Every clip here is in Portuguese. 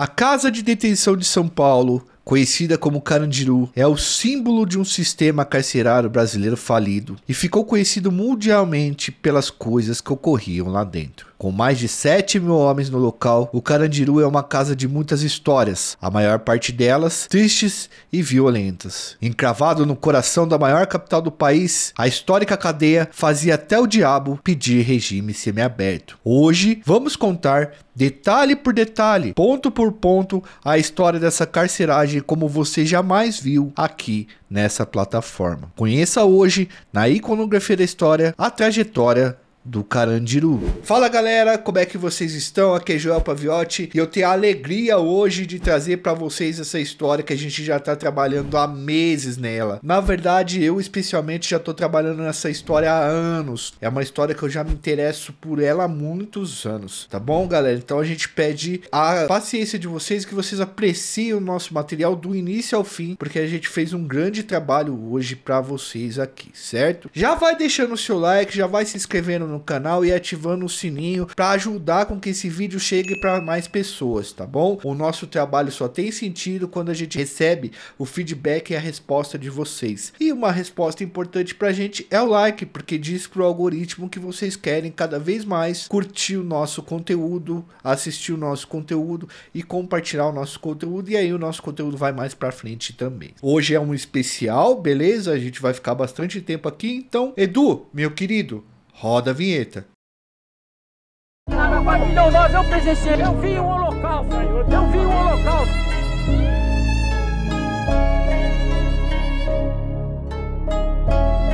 A Casa de Detenção de São Paulo, conhecida como Carandiru, é o símbolo de um sistema carcerário brasileiro falido e ficou conhecido mundialmente pelas coisas que ocorriam lá dentro. Com mais de 7 mil homens no local, o Carandiru é uma casa de muitas histórias, a maior parte delas tristes e violentas. Encravado no coração da maior capital do país, a histórica cadeia fazia até o diabo pedir regime semiaberto. Hoje, vamos contar detalhe por detalhe, ponto por ponto, a história dessa carceragem como você jamais viu aqui nessa plataforma. Conheça hoje, na Iconografia da História, a trajetória do Carandiru. Fala galera, como é que vocês estão? Aqui é Joel Paviotti e eu tenho a alegria hoje de trazer para vocês essa história que a gente já tá trabalhando há meses nela. Na verdade, eu especialmente já tô trabalhando nessa história há anos. É uma história que eu já me interesso por ela há muitos anos, tá bom, galera? Então a gente pede a paciência de vocês que vocês apreciem o nosso material do início ao fim, porque a gente fez um grande trabalho hoje para vocês aqui, certo? Já vai deixando o seu like, já vai se inscrevendo no canal e ativando o sininho para ajudar com que esse vídeo chegue para mais pessoas, tá bom? O nosso trabalho só tem sentido quando a gente recebe o feedback e a resposta de vocês. E uma resposta importante para a gente é o like, porque diz para o algoritmo que vocês querem cada vez mais curtir o nosso conteúdo, assistir o nosso conteúdo e compartilhar o nosso conteúdo. E aí o nosso conteúdo vai mais para frente também. Hoje é um especial, beleza? A gente vai ficar bastante tempo aqui. Então, Edu, meu querido, Roda a vinheta. Na pavilhão 9 eu presenciei, eu vi o holocausto, eu vi o holocausto. Thank you.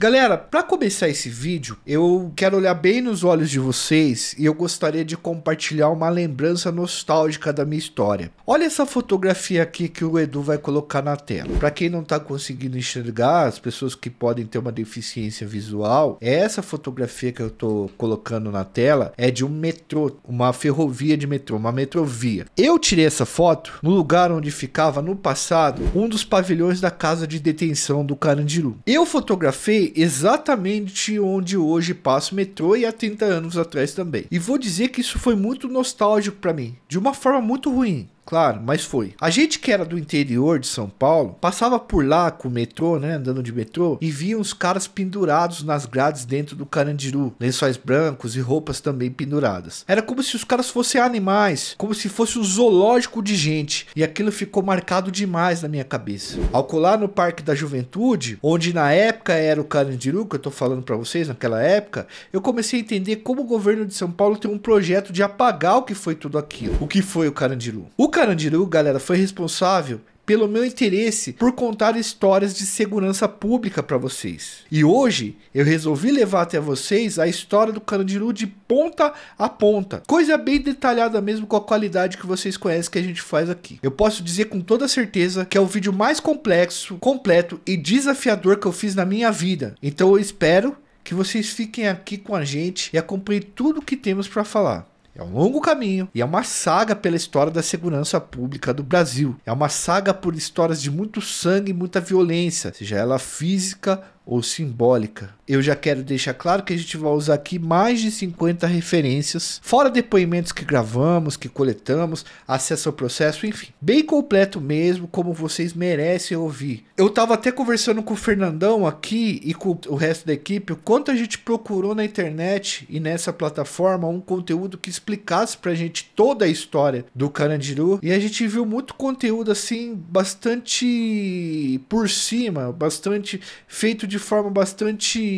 Galera, para começar esse vídeo, eu quero olhar bem nos olhos de vocês e eu gostaria de compartilhar uma lembrança nostálgica da minha história. Olha essa fotografia aqui que o Edu vai colocar na tela. Para quem não tá conseguindo enxergar, as pessoas que podem ter uma deficiência visual, é essa fotografia que eu tô colocando na tela é de um metrô, uma ferrovia de metrô, uma metrovia. Eu tirei essa foto no lugar onde ficava no passado um dos pavilhões da casa de detenção do Carandiru. Eu fotografei exatamente onde hoje passa o metrô e há 30 anos atrás também. E vou dizer que isso foi muito nostálgico para mim, de uma forma muito ruim claro, mas foi. A gente que era do interior de São Paulo passava por lá com o metrô, né? Andando de metrô e via uns caras pendurados nas grades dentro do Carandiru, lençóis brancos e roupas também penduradas. Era como se os caras fossem animais, como se fosse um zoológico de gente, e aquilo ficou marcado demais na minha cabeça. Ao colar no Parque da Juventude, onde na época era o Carandiru, que eu tô falando para vocês, naquela época, eu comecei a entender como o governo de São Paulo tem um projeto de apagar o que foi tudo aquilo, o que foi o Carandiru. O Carandiru, galera, foi responsável pelo meu interesse por contar histórias de segurança pública para vocês. E hoje eu resolvi levar até vocês a história do Carandiru de ponta a ponta. Coisa bem detalhada mesmo com a qualidade que vocês conhecem que a gente faz aqui. Eu posso dizer com toda certeza que é o vídeo mais complexo, completo e desafiador que eu fiz na minha vida. Então eu espero que vocês fiquem aqui com a gente e acompanhem tudo que temos para falar. É um longo caminho e é uma saga pela história da segurança pública do Brasil. É uma saga por histórias de muito sangue e muita violência, seja ela física ou simbólica eu já quero deixar claro que a gente vai usar aqui mais de 50 referências, fora depoimentos que gravamos, que coletamos, acesso ao processo, enfim, bem completo mesmo, como vocês merecem ouvir. Eu tava até conversando com o Fernandão aqui e com o resto da equipe, o quanto a gente procurou na internet e nessa plataforma um conteúdo que explicasse pra gente toda a história do Carandiru, e a gente viu muito conteúdo assim, bastante por cima, bastante feito de forma bastante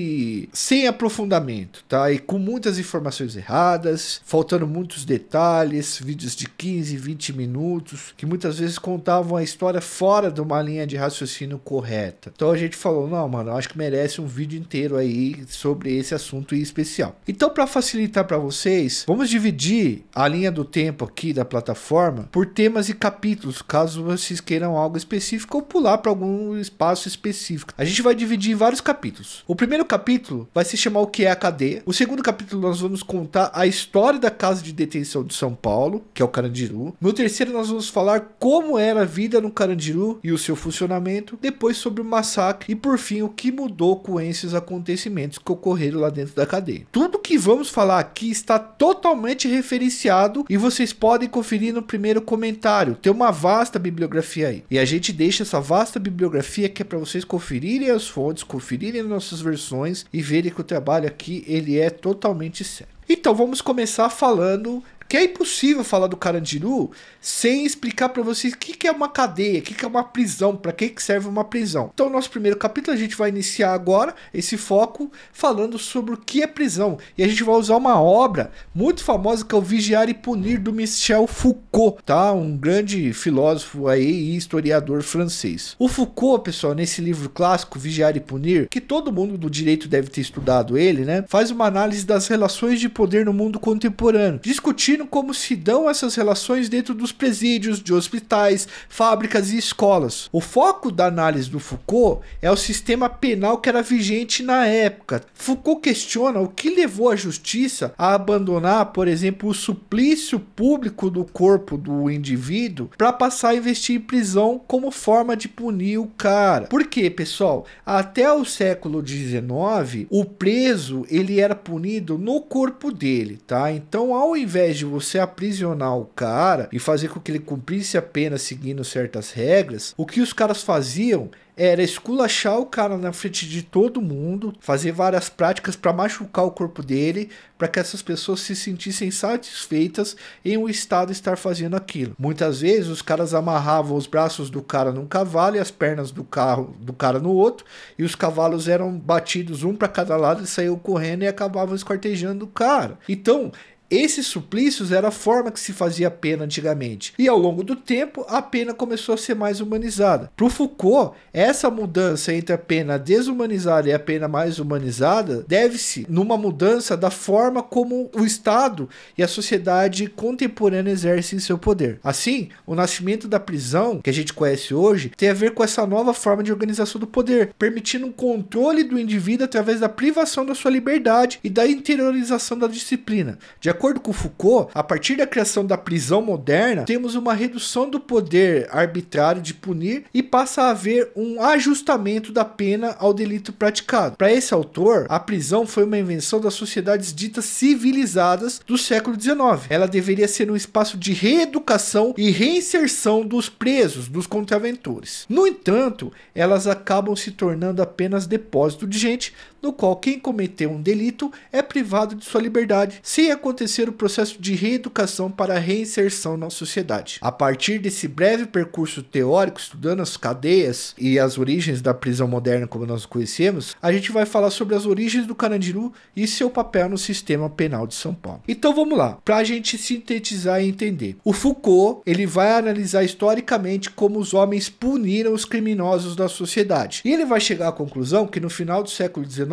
sem aprofundamento, tá? E com muitas informações erradas, faltando muitos detalhes, vídeos de 15, 20 minutos, que muitas vezes contavam a história fora de uma linha de raciocínio correta. Então a gente falou: não, mano, acho que merece um vídeo inteiro aí sobre esse assunto especial. Então, para facilitar para vocês, vamos dividir a linha do tempo aqui da plataforma por temas e capítulos, caso vocês queiram algo específico ou pular para algum espaço específico. A gente vai dividir em vários capítulos. O primeiro capítulo vai se chamar O que é a cadeia. O segundo capítulo nós vamos contar a história da casa de detenção de São Paulo, que é o Carandiru. No terceiro nós vamos falar como era a vida no Carandiru e o seu funcionamento, depois sobre o massacre e por fim o que mudou com esses acontecimentos que ocorreram lá dentro da cadeia. Tudo que vamos falar aqui está totalmente referenciado e vocês podem conferir no primeiro comentário. Tem uma vasta bibliografia aí. E a gente deixa essa vasta bibliografia que é para vocês conferirem as fontes, conferirem nossas versões informações e verem que o trabalho aqui ele é totalmente sério. Então vamos começar falando que é impossível falar do Carandiru sem explicar para vocês o que, que é uma cadeia, o que, que é uma prisão, para que, que serve uma prisão. Então, nosso primeiro capítulo a gente vai iniciar agora esse foco falando sobre o que é prisão. E a gente vai usar uma obra muito famosa que é o Vigiar e Punir do Michel Foucault, tá? Um grande filósofo aí e historiador francês. O Foucault, pessoal, nesse livro clássico Vigiar e Punir, que todo mundo do direito deve ter estudado ele, né? Faz uma análise das relações de poder no mundo contemporâneo, discutindo como se dão essas relações dentro dos presídios, de hospitais, fábricas e escolas. O foco da análise do Foucault é o sistema penal que era vigente na época. Foucault questiona o que levou a justiça a abandonar, por exemplo, o suplício público do corpo do indivíduo para passar a investir em prisão como forma de punir o cara. Por quê, pessoal? Até o século XIX, o preso ele era punido no corpo dele, tá? Então, ao invés de você aprisionar o cara e fazer com que ele cumprisse a pena seguindo certas regras, o que os caras faziam era esculachar o cara na frente de todo mundo, fazer várias práticas para machucar o corpo dele, para que essas pessoas se sentissem satisfeitas em o Estado estar fazendo aquilo. Muitas vezes os caras amarravam os braços do cara num cavalo e as pernas do carro do cara no outro, e os cavalos eram batidos um para cada lado e saíam correndo e acabavam escortejando o cara. Então esses suplícios era a forma que se fazia a pena antigamente. E ao longo do tempo, a pena começou a ser mais humanizada. Para Foucault, essa mudança entre a pena desumanizada e a pena mais humanizada deve-se numa mudança da forma como o Estado e a sociedade contemporânea exercem seu poder. Assim, o nascimento da prisão, que a gente conhece hoje, tem a ver com essa nova forma de organização do poder, permitindo um controle do indivíduo através da privação da sua liberdade e da interiorização da disciplina. De acordo com Foucault, a partir da criação da prisão moderna, temos uma redução do poder arbitrário de punir e passa a haver um ajustamento da pena ao delito praticado. Para esse autor, a prisão foi uma invenção das sociedades ditas civilizadas do século XIX. Ela deveria ser um espaço de reeducação e reinserção dos presos, dos contraventores. No entanto, elas acabam se tornando apenas depósito de gente no qual quem cometeu um delito é privado de sua liberdade sem acontecer o processo de reeducação para reinserção na sociedade. A partir desse breve percurso teórico, estudando as cadeias e as origens da prisão moderna como nós conhecemos, a gente vai falar sobre as origens do Carandiru e seu papel no sistema penal de São Paulo. Então vamos lá, para a gente sintetizar e entender. O Foucault ele vai analisar historicamente como os homens puniram os criminosos da sociedade. E ele vai chegar à conclusão que no final do século XIX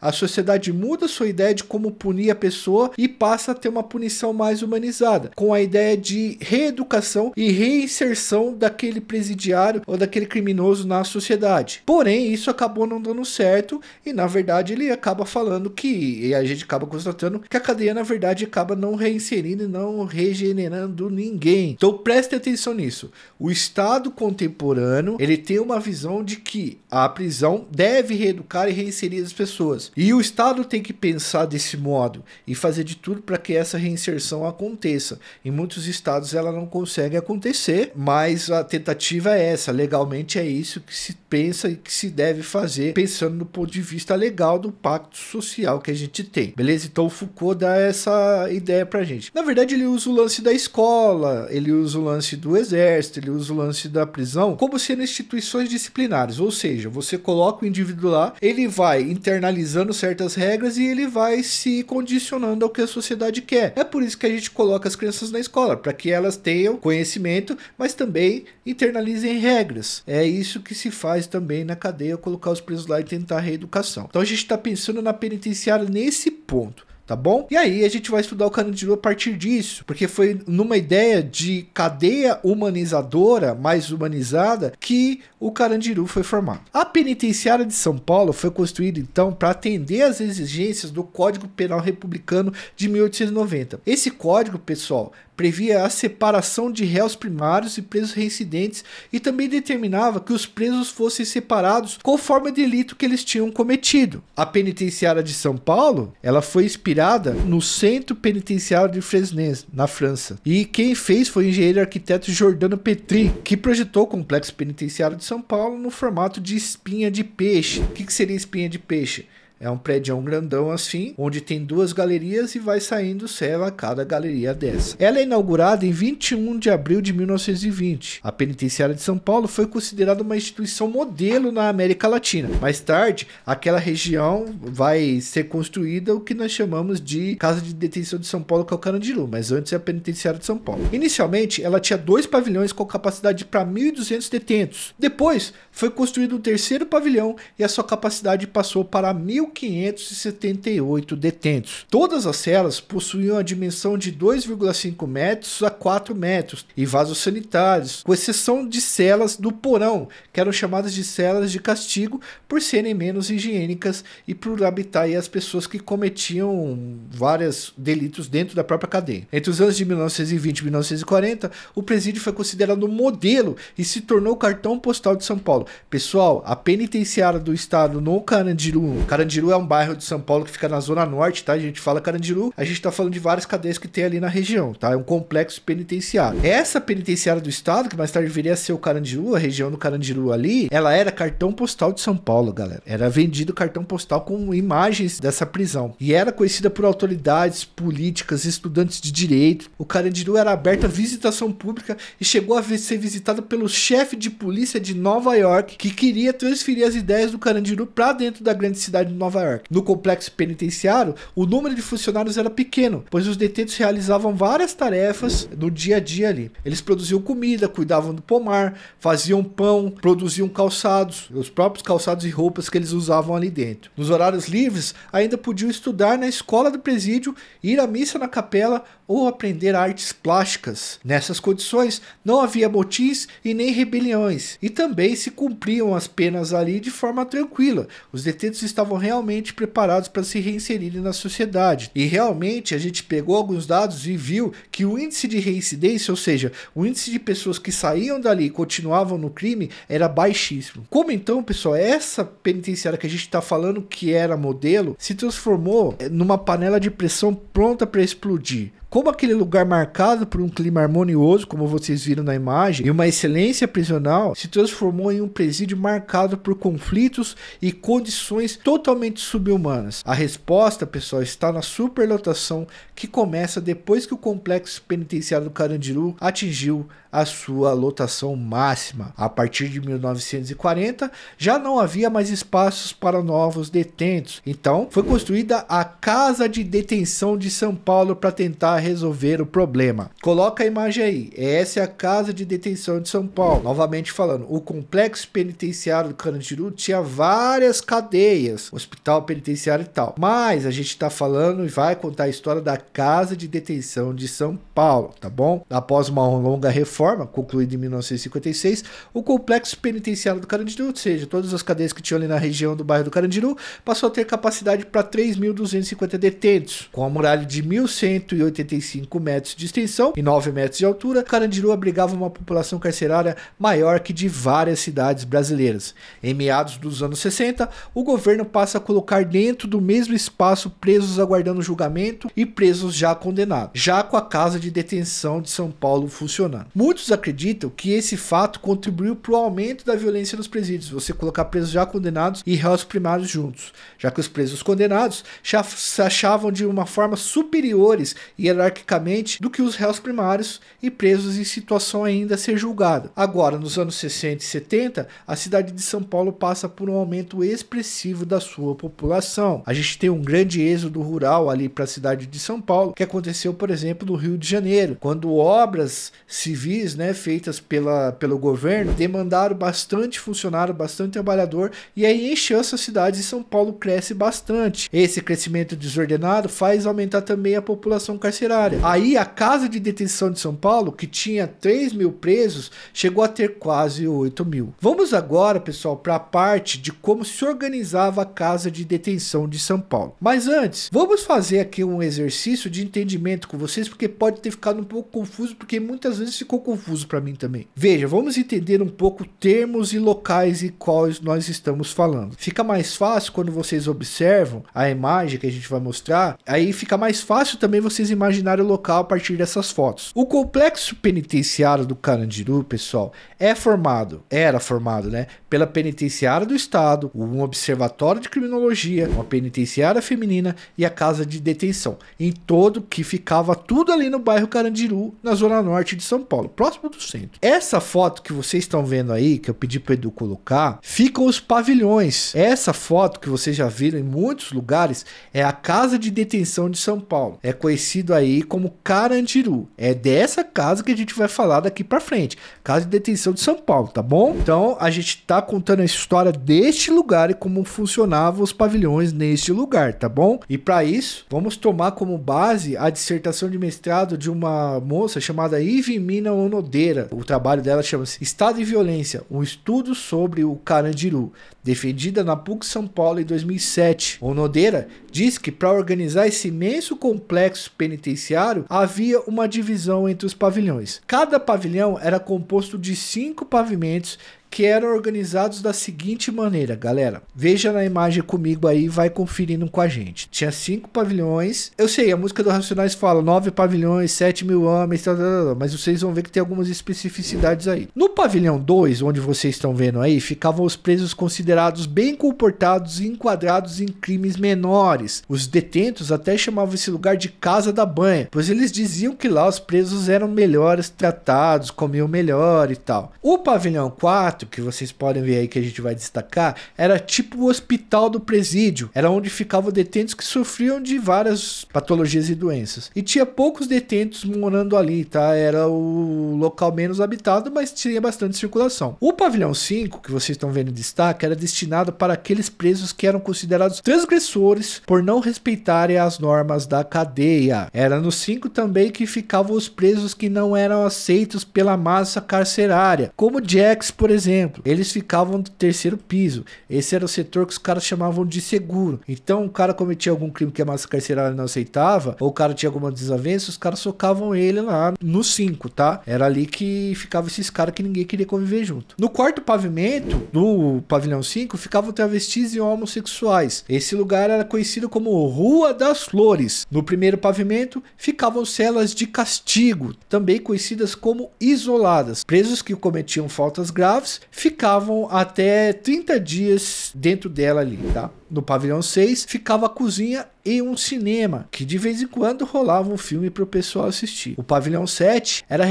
a sociedade muda sua ideia de como punir a pessoa e passa a ter uma punição mais humanizada, com a ideia de reeducação e reinserção daquele presidiário ou daquele criminoso na sociedade. Porém, isso acabou não dando certo e, na verdade, ele acaba falando que, e a gente acaba constatando, que a cadeia, na verdade, acaba não reinserindo e não regenerando ninguém. Então, preste atenção nisso. O Estado contemporâneo, ele tem uma visão de que a prisão deve reeducar e reinserir as pessoas. E o Estado tem que pensar desse modo e fazer de tudo para que essa reinserção aconteça. Em muitos estados ela não consegue acontecer, mas a tentativa é essa. Legalmente é isso que se pensa e que se deve fazer, pensando no ponto de vista legal do pacto social que a gente tem. Beleza? Então o Foucault dá essa ideia pra gente. Na verdade, ele usa o lance da escola, ele usa o lance do exército, ele usa o lance da prisão como sendo instituições disciplinares. Ou seja, você coloca o indivíduo lá, ele vai inter internalizando certas regras e ele vai se condicionando ao que a sociedade quer. É por isso que a gente coloca as crianças na escola, para que elas tenham conhecimento, mas também internalizem regras. É isso que se faz também na cadeia, colocar os presos lá e tentar a reeducação. Então a gente está pensando na penitenciária nesse ponto tá bom? E aí a gente vai estudar o Carandiru a partir disso, porque foi numa ideia de cadeia humanizadora, mais humanizada, que o Carandiru foi formado. A penitenciária de São Paulo foi construída então para atender às exigências do Código Penal Republicano de 1890. Esse código, pessoal, previa a separação de réus primários e presos reincidentes e também determinava que os presos fossem separados conforme o delito que eles tinham cometido. A penitenciária de São Paulo, ela foi inspirada no Centro Penitenciário de Fresnes, na França. E quem fez foi o engenheiro arquiteto Jordano Petri, que projetou o complexo penitenciário de São Paulo no formato de espinha de peixe. O que, que seria espinha de peixe? É um prédio grandão assim, onde tem duas galerias e vai saindo cela cada galeria dessa. Ela é inaugurada em 21 de abril de 1920. A penitenciária de São Paulo foi considerada uma instituição modelo na América Latina. Mais tarde, aquela região vai ser construída o que nós chamamos de Casa de Detenção de São Paulo Calcarandiru, é mas antes é a penitenciária de São Paulo. Inicialmente, ela tinha dois pavilhões com capacidade para 1.200 detentos. Depois, foi construído um terceiro pavilhão e a sua capacidade passou para 1.000 1.578 detentos. Todas as celas possuíam a dimensão de 2,5 metros a 4 metros e vasos sanitários, com exceção de celas do porão, que eram chamadas de celas de castigo por serem menos higiênicas e por habitar as pessoas que cometiam vários delitos dentro da própria cadeia. Entre os anos de 1920 e 1940, o presídio foi considerado um modelo e se tornou o cartão postal de São Paulo. Pessoal, a penitenciária do estado no Carandiru, Carandiru Carandiru é um bairro de São Paulo que fica na zona norte, tá? A gente fala Carandiru, a gente tá falando de várias cadeias que tem ali na região, tá? É um complexo penitenciário. Essa penitenciária do estado, que mais tarde viria a ser o Carandiru, a região do Carandiru ali, ela era cartão postal de São Paulo, galera. Era vendido cartão postal com imagens dessa prisão. E era conhecida por autoridades, políticas, estudantes de direito. O Carandiru era aberto à visitação pública e chegou a ser visitado pelo chefe de polícia de Nova York, que queria transferir as ideias do Carandiru para dentro da grande cidade de Nova Nova York. No complexo penitenciário, o número de funcionários era pequeno, pois os detentos realizavam várias tarefas no dia a dia ali. Eles produziam comida, cuidavam do pomar, faziam pão, produziam calçados, os próprios calçados e roupas que eles usavam ali dentro. Nos horários livres, ainda podiam estudar na escola do presídio, ir à missa na capela ou aprender artes plásticas. Nessas condições, não havia motins e nem rebeliões, e também se cumpriam as penas ali de forma tranquila. Os detentos estavam realmente preparados para se reinserirem na sociedade. E realmente a gente pegou alguns dados e viu que o índice de reincidência, ou seja, o índice de pessoas que saíam dali e continuavam no crime, era baixíssimo. Como então, pessoal, essa penitenciária que a gente está falando que era modelo se transformou eh, numa panela de pressão pronta para explodir como aquele lugar marcado por um clima harmonioso, como vocês viram na imagem, e uma excelência prisional, se transformou em um presídio marcado por conflitos e condições totalmente subhumanas. A resposta, pessoal, está na superlotação que começa depois que o complexo penitenciário do Carandiru atingiu a sua lotação máxima. A partir de 1940, já não havia mais espaços para novos detentos. Então, foi construída a Casa de Detenção de São Paulo para tentar resolver o problema. Coloca a imagem aí. Essa é a casa de detenção de São Paulo. Novamente falando, o complexo penitenciário do Carandiru tinha várias cadeias, hospital penitenciário e tal. Mas a gente tá falando e vai contar a história da casa de detenção de São Paulo, tá bom? Após uma longa reforma, concluída em 1956, o complexo penitenciário do Carandiru, ou seja, todas as cadeias que tinham ali na região do bairro do Carandiru, passou a ter capacidade para 3.250 detentos, com a muralha de 1.180 75 metros de extensão e 9 metros de altura, Carandiru abrigava uma população carcerária maior que de várias cidades brasileiras. Em meados dos anos 60, o governo passa a colocar dentro do mesmo espaço presos aguardando julgamento e presos já condenados, já com a casa de detenção de São Paulo funcionando. Muitos acreditam que esse fato contribuiu para o aumento da violência nos presídios, você colocar presos já condenados e réus primários juntos, já que os presos condenados já se achavam de uma forma superiores e eram hierarquicamente do que os réus primários e presos em situação ainda a ser julgado. Agora, nos anos 60 e 70, a cidade de São Paulo passa por um aumento expressivo da sua população. A gente tem um grande êxodo rural ali para a cidade de São Paulo, que aconteceu, por exemplo, no Rio de Janeiro, quando obras civis, né, feitas pela, pelo governo, demandaram bastante funcionário, bastante trabalhador, e aí enche essa cidade de São Paulo cresce bastante. Esse crescimento desordenado faz aumentar também a população carcerária carcerária. Aí a casa de detenção de São Paulo, que tinha 3 mil presos, chegou a ter quase 8 mil. Vamos agora, pessoal, para a parte de como se organizava a casa de detenção de São Paulo. Mas antes, vamos fazer aqui um exercício de entendimento com vocês, porque pode ter ficado um pouco confuso, porque muitas vezes ficou confuso para mim também. Veja, vamos entender um pouco termos e locais e quais nós estamos falando. Fica mais fácil quando vocês observam a imagem que a gente vai mostrar, aí fica mais fácil também vocês imaginarem imaginário local a partir dessas fotos. O complexo penitenciário do Carandiru, pessoal, é formado, era formado, né, pela penitenciária do estado, um observatório de criminologia, uma penitenciária feminina e a casa de detenção. Em todo que ficava tudo ali no bairro Carandiru, na zona norte de São Paulo, próximo do centro. Essa foto que vocês estão vendo aí, que eu pedi para Edu colocar, ficam os pavilhões. Essa foto que vocês já viram em muitos lugares é a casa de detenção de São Paulo. É conhecido aí aí como Carandiru. É dessa casa que a gente vai falar daqui para frente. Casa de detenção de São Paulo, tá bom? Então a gente tá contando a história deste lugar e como funcionavam os pavilhões neste lugar, tá bom? E para isso, vamos tomar como base a dissertação de mestrado de uma moça chamada Ivimina Onodeira. O trabalho dela chama-se Estado e Violência, um estudo sobre o Carandiru defendida na PUC São Paulo em 2007. O Nodera diz que para organizar esse imenso complexo penitenciário havia uma divisão entre os pavilhões. Cada pavilhão era composto de cinco pavimentos que eram organizados da seguinte maneira, galera. Veja na imagem comigo aí, vai conferindo com a gente. Tinha cinco pavilhões. Eu sei, a música do Racionais fala nove pavilhões, sete mil homens, tal, tá, tal, tá, tá, mas vocês vão ver que tem algumas especificidades aí. No pavilhão 2, onde vocês estão vendo aí, ficavam os presos considerados bem comportados e enquadrados em crimes menores. Os detentos até chamavam esse lugar de casa da banha, pois eles diziam que lá os presos eram melhores tratados, comiam melhor e tal. O pavilhão 4 quarto, que vocês podem ver aí que a gente vai destacar, era tipo o hospital do presídio. Era onde ficavam detentos que sofriam de várias patologias e doenças. E tinha poucos detentos morando ali, tá? Era o local menos habitado, mas tinha bastante circulação. O pavilhão 5, que vocês estão vendo em destaque, era destinado para aqueles presos que eram considerados transgressores por não respeitarem as normas da cadeia. Era no 5 também que ficavam os presos que não eram aceitos pela massa carcerária, como Jax, por exemplo exemplo, eles ficavam no terceiro piso. Esse era o setor que os caras chamavam de seguro. Então, o cara cometia algum crime que a massa carcerária não aceitava, ou o cara tinha alguma desavença, os caras socavam ele lá no 5, tá? Era ali que ficava esses caras que ninguém queria conviver junto. No quarto pavimento, no pavilhão 5, ficavam travestis e homossexuais. Esse lugar era conhecido como Rua das Flores. No primeiro pavimento, ficavam celas de castigo, também conhecidas como isoladas. Presos que cometiam faltas graves ficavam até 30 dias dentro dela ali, tá? No pavilhão 6 ficava a cozinha e um cinema, que de vez em quando rolava um filme para o pessoal assistir. O pavilhão 7 era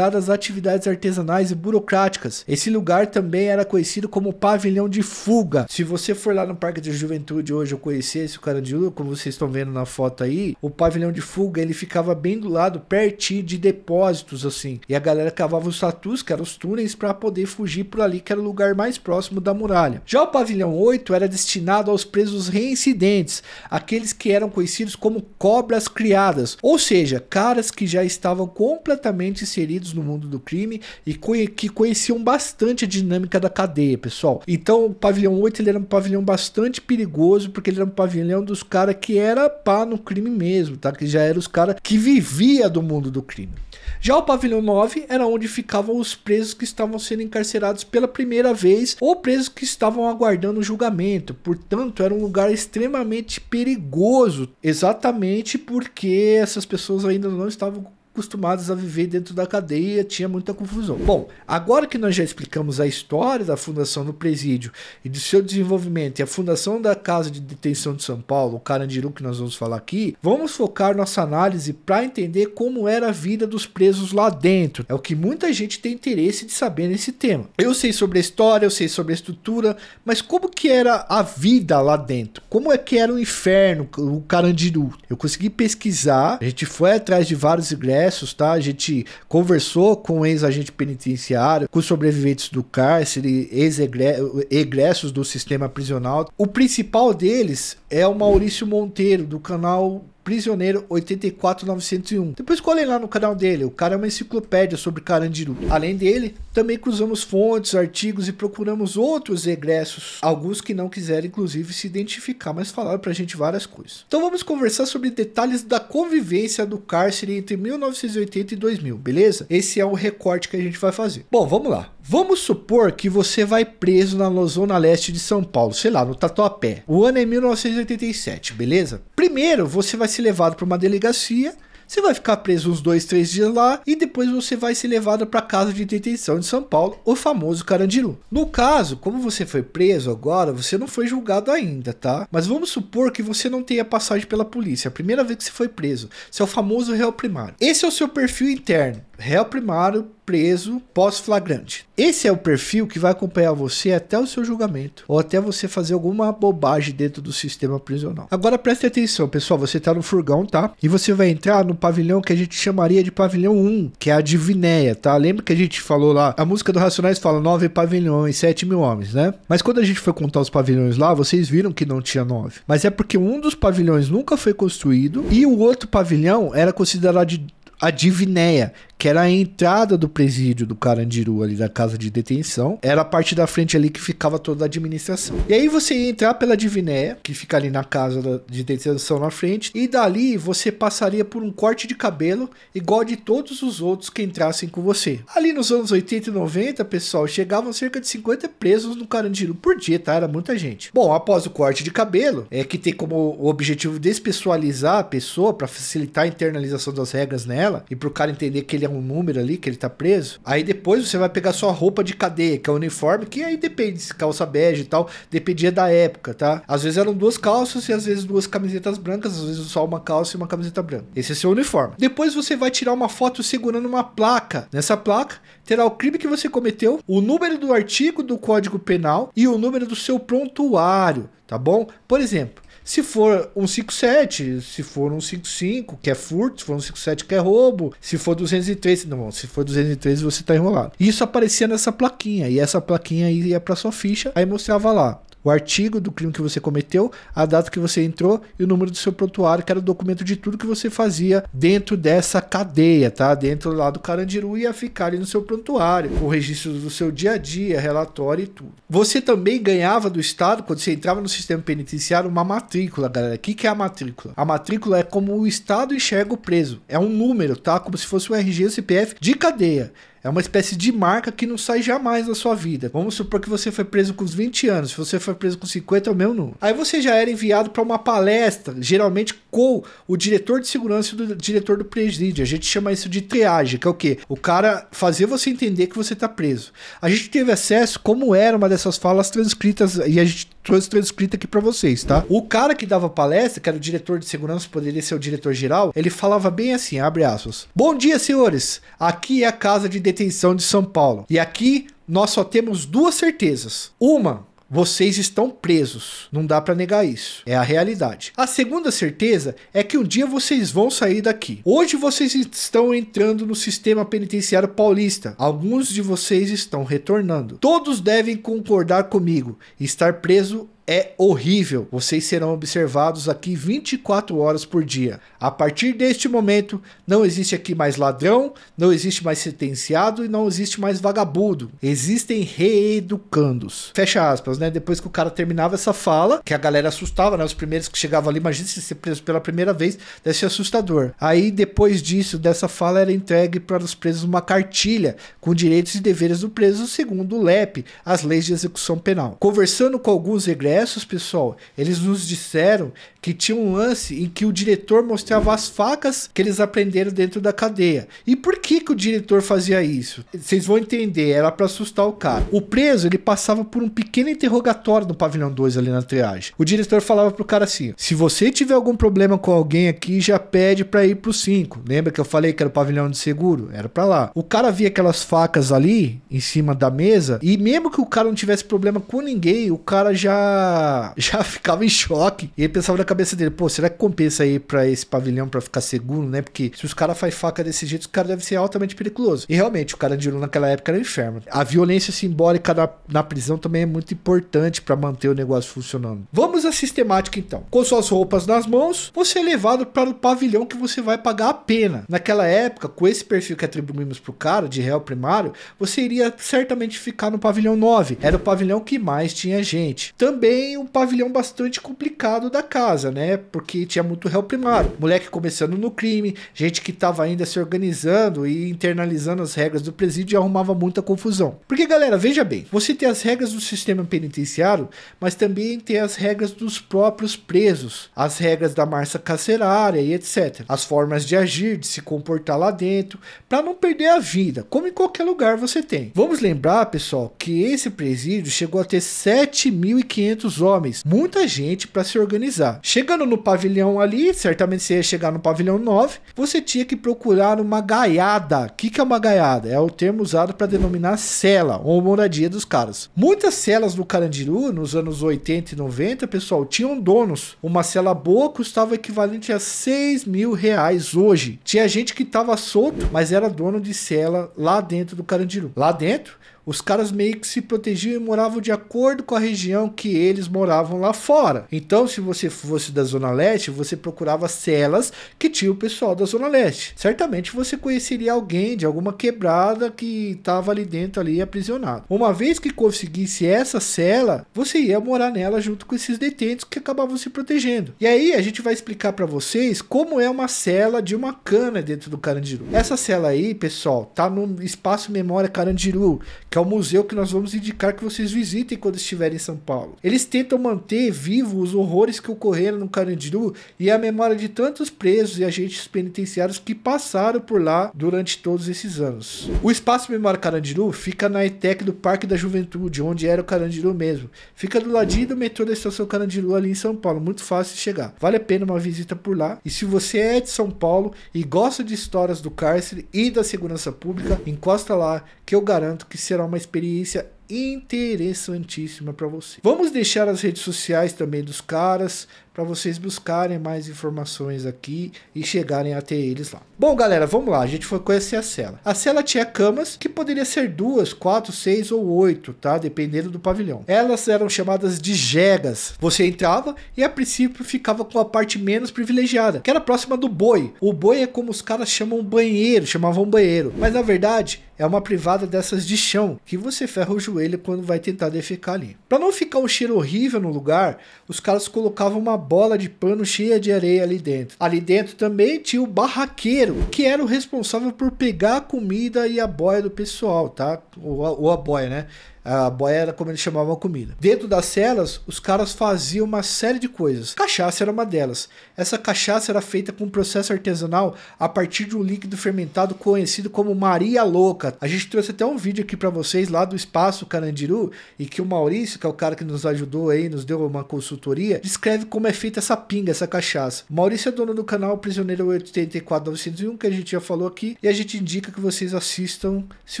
as atividades artesanais e burocráticas. Esse lugar também era conhecido como pavilhão de fuga. Se você for lá no Parque de Juventude hoje eu conhecer esse cara de Lula, como vocês estão vendo na foto aí, o pavilhão de fuga ele ficava bem do lado, pertinho de depósitos assim. E a galera cavava os tatus, que eram os túneis, para poder fugir por ali, que era o lugar mais próximo da muralha. Já o pavilhão 8 era destinado aos presos reincidentes, aqueles que eram conhecidos como cobras criadas, ou seja, caras que já estavam completamente inseridos no mundo do crime e que conheciam bastante a dinâmica da cadeia, pessoal. Então, o pavilhão 8 ele era um pavilhão bastante perigoso, porque ele era um pavilhão dos caras que era pá no crime mesmo, tá? Que já eram os caras que vivia do mundo do crime. Já o pavilhão 9 era onde ficavam os presos que estavam sendo encarcerados pela primeira vez ou presos que estavam aguardando julgamento. Portanto, era um lugar extremamente perigoso, exatamente porque essas pessoas ainda não estavam acostumados a viver dentro da cadeia, tinha muita confusão. Bom, agora que nós já explicamos a história da fundação do presídio e do seu desenvolvimento e a fundação da Casa de Detenção de São Paulo, o Carandiru que nós vamos falar aqui, vamos focar nossa análise para entender como era a vida dos presos lá dentro. É o que muita gente tem interesse de saber nesse tema. Eu sei sobre a história, eu sei sobre a estrutura, mas como que era a vida lá dentro? Como é que era o inferno, o Carandiru? Eu consegui pesquisar, a gente foi atrás de vários ingressos processos, tá? A gente conversou com ex-agente penitenciário, com sobreviventes do cárcere, ex-egressos do sistema prisional. O principal deles é o Maurício Monteiro, do canal Prisioneiro 84901. Depois colhem lá no canal dele, o cara é uma enciclopédia sobre Carandiru. Além dele, também cruzamos fontes, artigos e procuramos outros egressos, alguns que não quiseram inclusive se identificar, mas falaram pra gente várias coisas. Então vamos conversar sobre detalhes da convivência do cárcere entre 1980 e 2000, beleza? Esse é o recorte que a gente vai fazer. Bom, vamos lá. Vamos supor que você vai preso na zona leste de São Paulo, sei lá, no Tatuapé. O ano é 1987, beleza? Primeiro, você vai ser levado para uma delegacia. Você vai ficar preso uns dois, três dias lá e depois você vai ser levado para a casa de detenção de São Paulo, o famoso Carandiru. No caso, como você foi preso agora, você não foi julgado ainda, tá? Mas vamos supor que você não tenha passagem pela polícia, é a primeira vez que você foi preso. Você é o famoso réu primário. Esse é o seu perfil interno réu primário, preso, pós-flagrante. Esse é o perfil que vai acompanhar você até o seu julgamento ou até você fazer alguma bobagem dentro do sistema prisional. Agora preste atenção, pessoal, você tá no furgão, tá? E você vai entrar no pavilhão que a gente chamaria de pavilhão 1, que é a Divinéia, tá? Lembra que a gente falou lá, a música do Racionais fala nove pavilhões, sete mil homens, né? Mas quando a gente foi contar os pavilhões lá, vocês viram que não tinha nove. Mas é porque um dos pavilhões nunca foi construído e o outro pavilhão era considerado de a Divinéia, que era a entrada do presídio do Carandiru, ali da casa de detenção. Era a parte da frente ali que ficava toda a administração. E aí você ia entrar pela Divinéia, que fica ali na casa de detenção na frente, e dali você passaria por um corte de cabelo igual de todos os outros que entrassem com você. Ali nos anos 80 e 90, pessoal, chegavam cerca de 50 presos no Carandiru por dia, tá? Era muita gente. Bom, após o corte de cabelo, é que tem como objetivo despessoalizar a pessoa para facilitar a internalização das regras nela e pro cara entender que ele um número ali que ele tá preso. Aí depois você vai pegar sua roupa de cadeia, que é o uniforme, que aí depende se calça bege e tal, dependia da época, tá? Às vezes eram duas calças e às vezes duas camisetas brancas, às vezes só uma calça e uma camiseta branca. Esse é seu uniforme. Depois você vai tirar uma foto segurando uma placa. Nessa placa terá o crime que você cometeu, o número do artigo do Código Penal e o número do seu prontuário, tá bom? Por exemplo, se for um 57, se for um 55, que é furto, se for um 57, que é roubo, se for 203, não, se for 203 você tá enrolado. Isso aparecia nessa plaquinha e essa plaquinha ia para sua ficha, aí mostrava lá o artigo do crime que você cometeu, a data que você entrou e o número do seu prontuário, que era o documento de tudo que você fazia dentro dessa cadeia, tá? Dentro lá do Carandiru ia ficar ali no seu prontuário, o registro do seu dia a dia, relatório e tudo. Você também ganhava do Estado, quando você entrava no sistema penitenciário, uma matrícula, galera. O que, que é a matrícula? A matrícula é como o Estado enxerga o preso. É um número, tá? Como se fosse o um RG, CPF de cadeia. É uma espécie de marca que não sai jamais da sua vida. Vamos supor que você foi preso com os 20 anos, se você foi preso com 50, é o meu número. Aí você já era enviado para uma palestra, geralmente com o diretor de segurança e o diretor do presídio. A gente chama isso de triagem, que é o quê? O cara fazer você entender que você está preso. A gente teve acesso como era uma dessas falas transcritas e a gente trouxe transcrita aqui para vocês, tá? O cara que dava palestra, que era o diretor de segurança, poderia ser o diretor geral, ele falava bem assim, abre aspas. Bom dia, senhores. Aqui é a casa de detenção de São Paulo. E aqui nós só temos duas certezas. Uma, vocês estão presos, não dá para negar isso. É a realidade. A segunda certeza é que um dia vocês vão sair daqui. Hoje vocês estão entrando no sistema penitenciário paulista. Alguns de vocês estão retornando. Todos devem concordar comigo. Estar preso é horrível. Vocês serão observados aqui 24 horas por dia. A partir deste momento, não existe aqui mais ladrão, não existe mais sentenciado e não existe mais vagabundo. Existem reeducandos. Fecha aspas, né? Depois que o cara terminava essa fala, que a galera assustava, né? Os primeiros que chegavam ali, imagina se ser preso pela primeira vez, deve ser assustador. Aí depois disso, dessa fala, era entregue para os presos uma cartilha com direitos e deveres do preso segundo o LEP, as leis de execução penal. Conversando com alguns regressos, pessoal, eles nos disseram que tinha um lance em que o diretor mostrava as facas que eles aprenderam dentro da cadeia. E por que que o diretor fazia isso? Vocês vão entender, era para assustar o cara. O preso, ele passava por um pequeno interrogatório no pavilhão 2 ali na triagem. O diretor falava pro cara assim: "Se você tiver algum problema com alguém aqui, já pede para ir pro 5". Lembra que eu falei que era o pavilhão de seguro? Era para lá. O cara via aquelas facas ali em cima da mesa e mesmo que o cara não tivesse problema com ninguém, o cara já já ficava em choque. E ele pensava na cabeça dele, pô, será que compensa aí para esse pavilhão para ficar seguro, né? Porque se os caras faz faca desse jeito, os caras devem ser altamente perigosos. E realmente, o cara de Carandiru naquela época era um inferno. A violência simbólica na, na prisão também é muito importante para manter o negócio funcionando. Vamos à sistemática então. Com suas roupas nas mãos, você é levado para o pavilhão que você vai pagar a pena. Naquela época, com esse perfil que atribuímos pro cara de réu primário, você iria certamente ficar no pavilhão 9. Era o pavilhão que mais tinha gente. Também também um pavilhão bastante complicado da casa, né? Porque tinha muito réu primário, moleque começando no crime, gente que estava ainda se organizando e internalizando as regras do presídio e arrumava muita confusão. Porque, galera, veja bem, você tem as regras do sistema penitenciário, mas também tem as regras dos próprios presos, as regras da massa carcerária e etc. As formas de agir, de se comportar lá dentro, para não perder a vida, como em qualquer lugar você tem. Vamos lembrar, pessoal, que esse presídio chegou a ter 7.500 muitos homens. Muita gente para se organizar. Chegando no pavilhão ali, certamente você ia chegar no pavilhão 9, você tinha que procurar uma gaiada. O que, que é uma gaiada? É o termo usado para denominar cela ou moradia dos caras. Muitas celas do Carandiru, nos anos 80 e 90, pessoal, tinham donos. Uma cela boa custava equivalente a 6 mil reais hoje. Tinha gente que estava solto, mas era dono de cela lá dentro do Carandiru. Lá dentro, os caras meio que se protegiam e moravam de acordo com a região que eles moravam lá fora. Então, se você fosse da Zona Leste, você procurava celas que tinha o pessoal da Zona Leste. Certamente você conheceria alguém de alguma quebrada que estava ali dentro ali aprisionado. Uma vez que conseguisse essa cela, você ia morar nela junto com esses detentos que acabavam se protegendo. E aí a gente vai explicar para vocês como é uma cela de uma cana dentro do Carandiru. Essa cela aí, pessoal, tá no espaço memória Carandiru, que é é o museu que nós vamos indicar que vocês visitem quando estiverem em São Paulo. Eles tentam manter vivo os horrores que ocorreram no Carandiru e a memória de tantos presos e agentes penitenciários que passaram por lá durante todos esses anos. O Espaço Memória Carandiru fica na ETEC do Parque da Juventude, onde era o Carandiru mesmo. Fica do ladinho do metrô da Estação Carandiru ali em São Paulo, muito fácil de chegar. Vale a pena uma visita por lá. E se você é de São Paulo e gosta de histórias do cárcere e da segurança pública, encosta lá que eu garanto que será uma experiência interessantíssima para você. Vamos deixar as redes sociais também dos caras para vocês buscarem mais informações aqui e chegarem até eles lá. Bom, galera, vamos lá. A gente foi conhecer a cela. A cela tinha camas que poderia ser duas, quatro, seis ou oito, tá? Dependendo do pavilhão. Elas eram chamadas de jegas. Você entrava e a princípio ficava com a parte menos privilegiada, que era próxima do boi. O boi é como os caras chamam banheiro, chamavam banheiro. Mas na verdade é uma privada dessas de chão que você ferra o joelho quando vai tentar defecar ali. Para não ficar um cheiro horrível no lugar, os caras colocavam uma bola de pano cheia de areia ali dentro. Ali dentro também tinha o barraqueiro que era o responsável por pegar a comida e a boia do pessoal, tá? Ou a, ou a boia, né? A boia era como eles chamavam a comida. Dentro das celas, os caras faziam uma série de coisas. Cachaça era uma delas. Essa cachaça era feita com um processo artesanal a partir de um líquido fermentado conhecido como Maria Louca. A gente trouxe até um vídeo aqui para vocês lá do espaço Carandiru e que o Maurício, que é o cara que nos ajudou aí, nos deu uma consultoria, descreve como é feita essa pinga, essa cachaça. Maurício é dono do canal Prisioneiro 84901 que a gente já falou aqui e a gente indica que vocês assistam se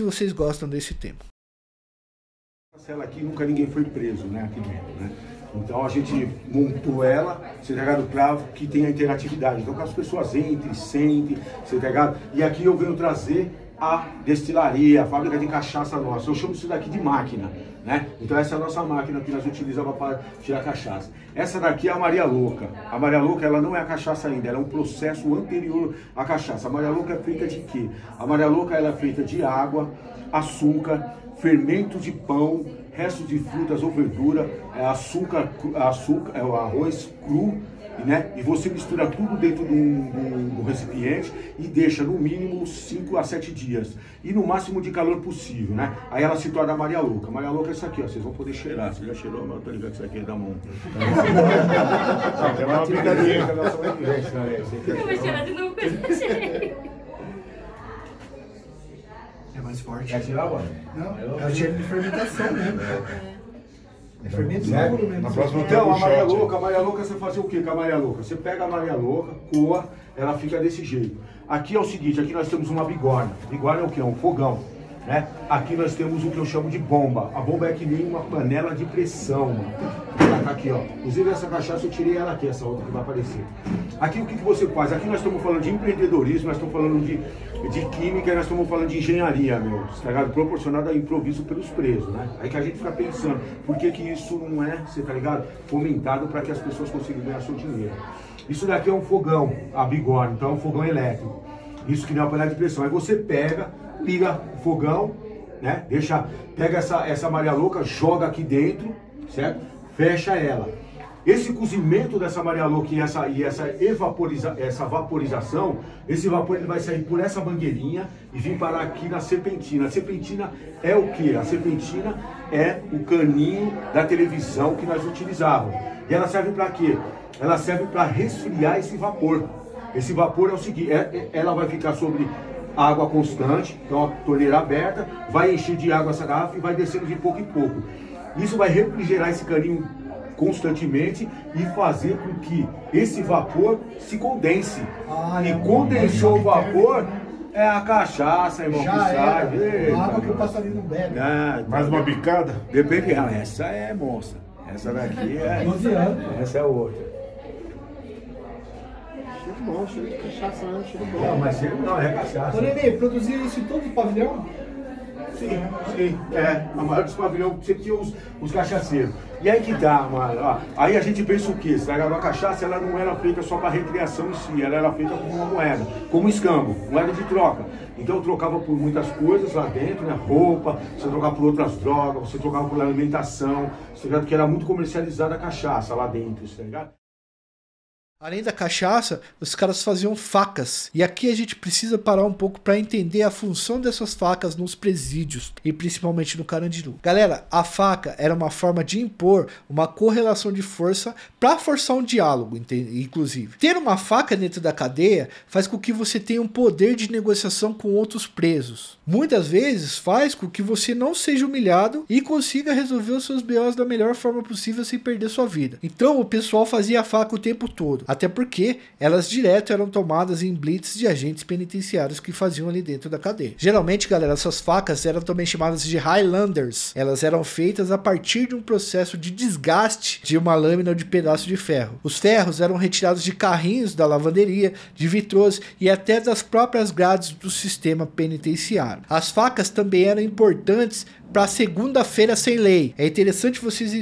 vocês gostam desse tema cela aqui nunca ninguém foi preso, né, aqui dentro, né? Então a gente montou ela, você tá ligado? Pra que tem a interatividade. Então que as pessoas entrem, sentem, você tá ligado? E aqui eu venho trazer a destilaria, a fábrica de cachaça nossa. Eu chamo isso daqui de máquina, né? Então essa é a nossa máquina que nós utilizamos para tirar cachaça. Essa daqui é a Maria Louca. A Maria Louca, ela não é a cachaça ainda, ela é um processo anterior à cachaça. A Maria Louca é feita de quê? A Maria Louca, ela é feita de água, açúcar, fermento de pão, restos de frutas ou verdura, é açúcar, açúcar, é arroz cru, né? E você mistura tudo dentro de um, recipiente e deixa no mínimo 5 a 7 dias. E no máximo de calor possível, né? Aí ela se torna Maria Louca. Maria Louca é isso aqui, ó. Vocês vão poder cheirar. Você já cheirou, mas eu tô ligado que isso aqui é da mão. É uma brincadeira. Né? Eu vou cheirar de novo, cheirei. É mais forte. É agora? Não, é o cheiro de fermentação mesmo. É, é fermento né? mesmo. Na próxima então, a Maria Louca, a Maria Louca você fazia o que com a Maria Louca? Você pega a Maria Louca, coa, ela fica desse jeito. Aqui é o seguinte, aqui nós temos uma bigorna. Bigorna é o que? É um fogão. Né? Aqui nós temos o que eu chamo de bomba. A bomba é que nem uma panela de pressão. Mano. tá aqui, ó. Inclusive essa cachaça eu tirei ela aqui, essa outra que vai aparecer. Aqui o que, que você faz? Aqui nós estamos falando de empreendedorismo, nós estamos falando de, de química, nós estamos falando de engenharia, meu. Tá ligado? Proporcionado a improviso pelos presos, né? Aí que a gente fica pensando, por que, que isso não é, você tá ligado? Fomentado para que as pessoas consigam ganhar seu dinheiro. Isso daqui é um fogão, a bigorna, então é um fogão elétrico. Isso que nem uma panela de pressão. Aí você pega liga o fogão, né? Deixa, pega essa, essa Maria Louca, joga aqui dentro, certo? Fecha ela. Esse cozimento dessa Maria Louca e essa, e essa, evaporiza, essa vaporização, esse vapor ele vai sair por essa mangueirinha e vir parar aqui na serpentina. A serpentina é o que? A serpentina é o caninho da televisão que nós utilizávamos. E ela serve para quê? Ela serve para resfriar esse vapor. Esse vapor é o seguinte, é, é, ela vai ficar sobre água constante, então é a torneira aberta, vai encher de água essa garrafa e vai descendo de pouco em pouco. Isso vai refrigerar esse caninho constantemente e fazer com que esse vapor se condense. e condensou o vapor, é a cachaça, irmão, Já que sai. Era. água que o passarinho bebe. Ah, Mais uma bicada? Depende. Ah, essa é monstro. Essa daqui é. 12 anos. Essa é outra bom, cheiro de cachaça, né? Cheiro bom. Não, mas cheiro é, não, é cachaça. Ô, Nenê, produziram isso em todo o pavilhão? Sim, sim, é. A maior dos pavilhões, você tinha os, os cachaceiros. E aí que dá, mano. Ó, aí a gente pensa o quê? A cachaça ela não era feita só para recreação em si, ela era feita como uma moeda, como escambo, moeda de troca. Então eu trocava por muitas coisas lá dentro, né? Roupa, você trocava por outras drogas, você trocava por alimentação, você que Porque era muito comercializada a cachaça lá dentro, tá ligado? Além da cachaça, os caras faziam facas. E aqui a gente precisa parar um pouco para entender a função dessas facas nos presídios e principalmente no Carandiru. Galera, a faca era uma forma de impor uma correlação de força para forçar um diálogo, inclusive. Ter uma faca dentro da cadeia faz com que você tenha um poder de negociação com outros presos. Muitas vezes faz com que você não seja humilhado e consiga resolver os seus BOs da melhor forma possível sem perder sua vida. Então o pessoal fazia a faca o tempo todo. Até porque elas direto eram tomadas em blitz de agentes penitenciários que faziam ali dentro da cadeia. Geralmente, galera, essas facas eram também chamadas de Highlanders. Elas eram feitas a partir de um processo de desgaste de uma lâmina ou de pedaço de ferro. Os ferros eram retirados de carrinhos da lavanderia, de vitrôs e até das próprias grades do sistema penitenciário. As facas também eram importantes para segunda-feira sem lei. É interessante vocês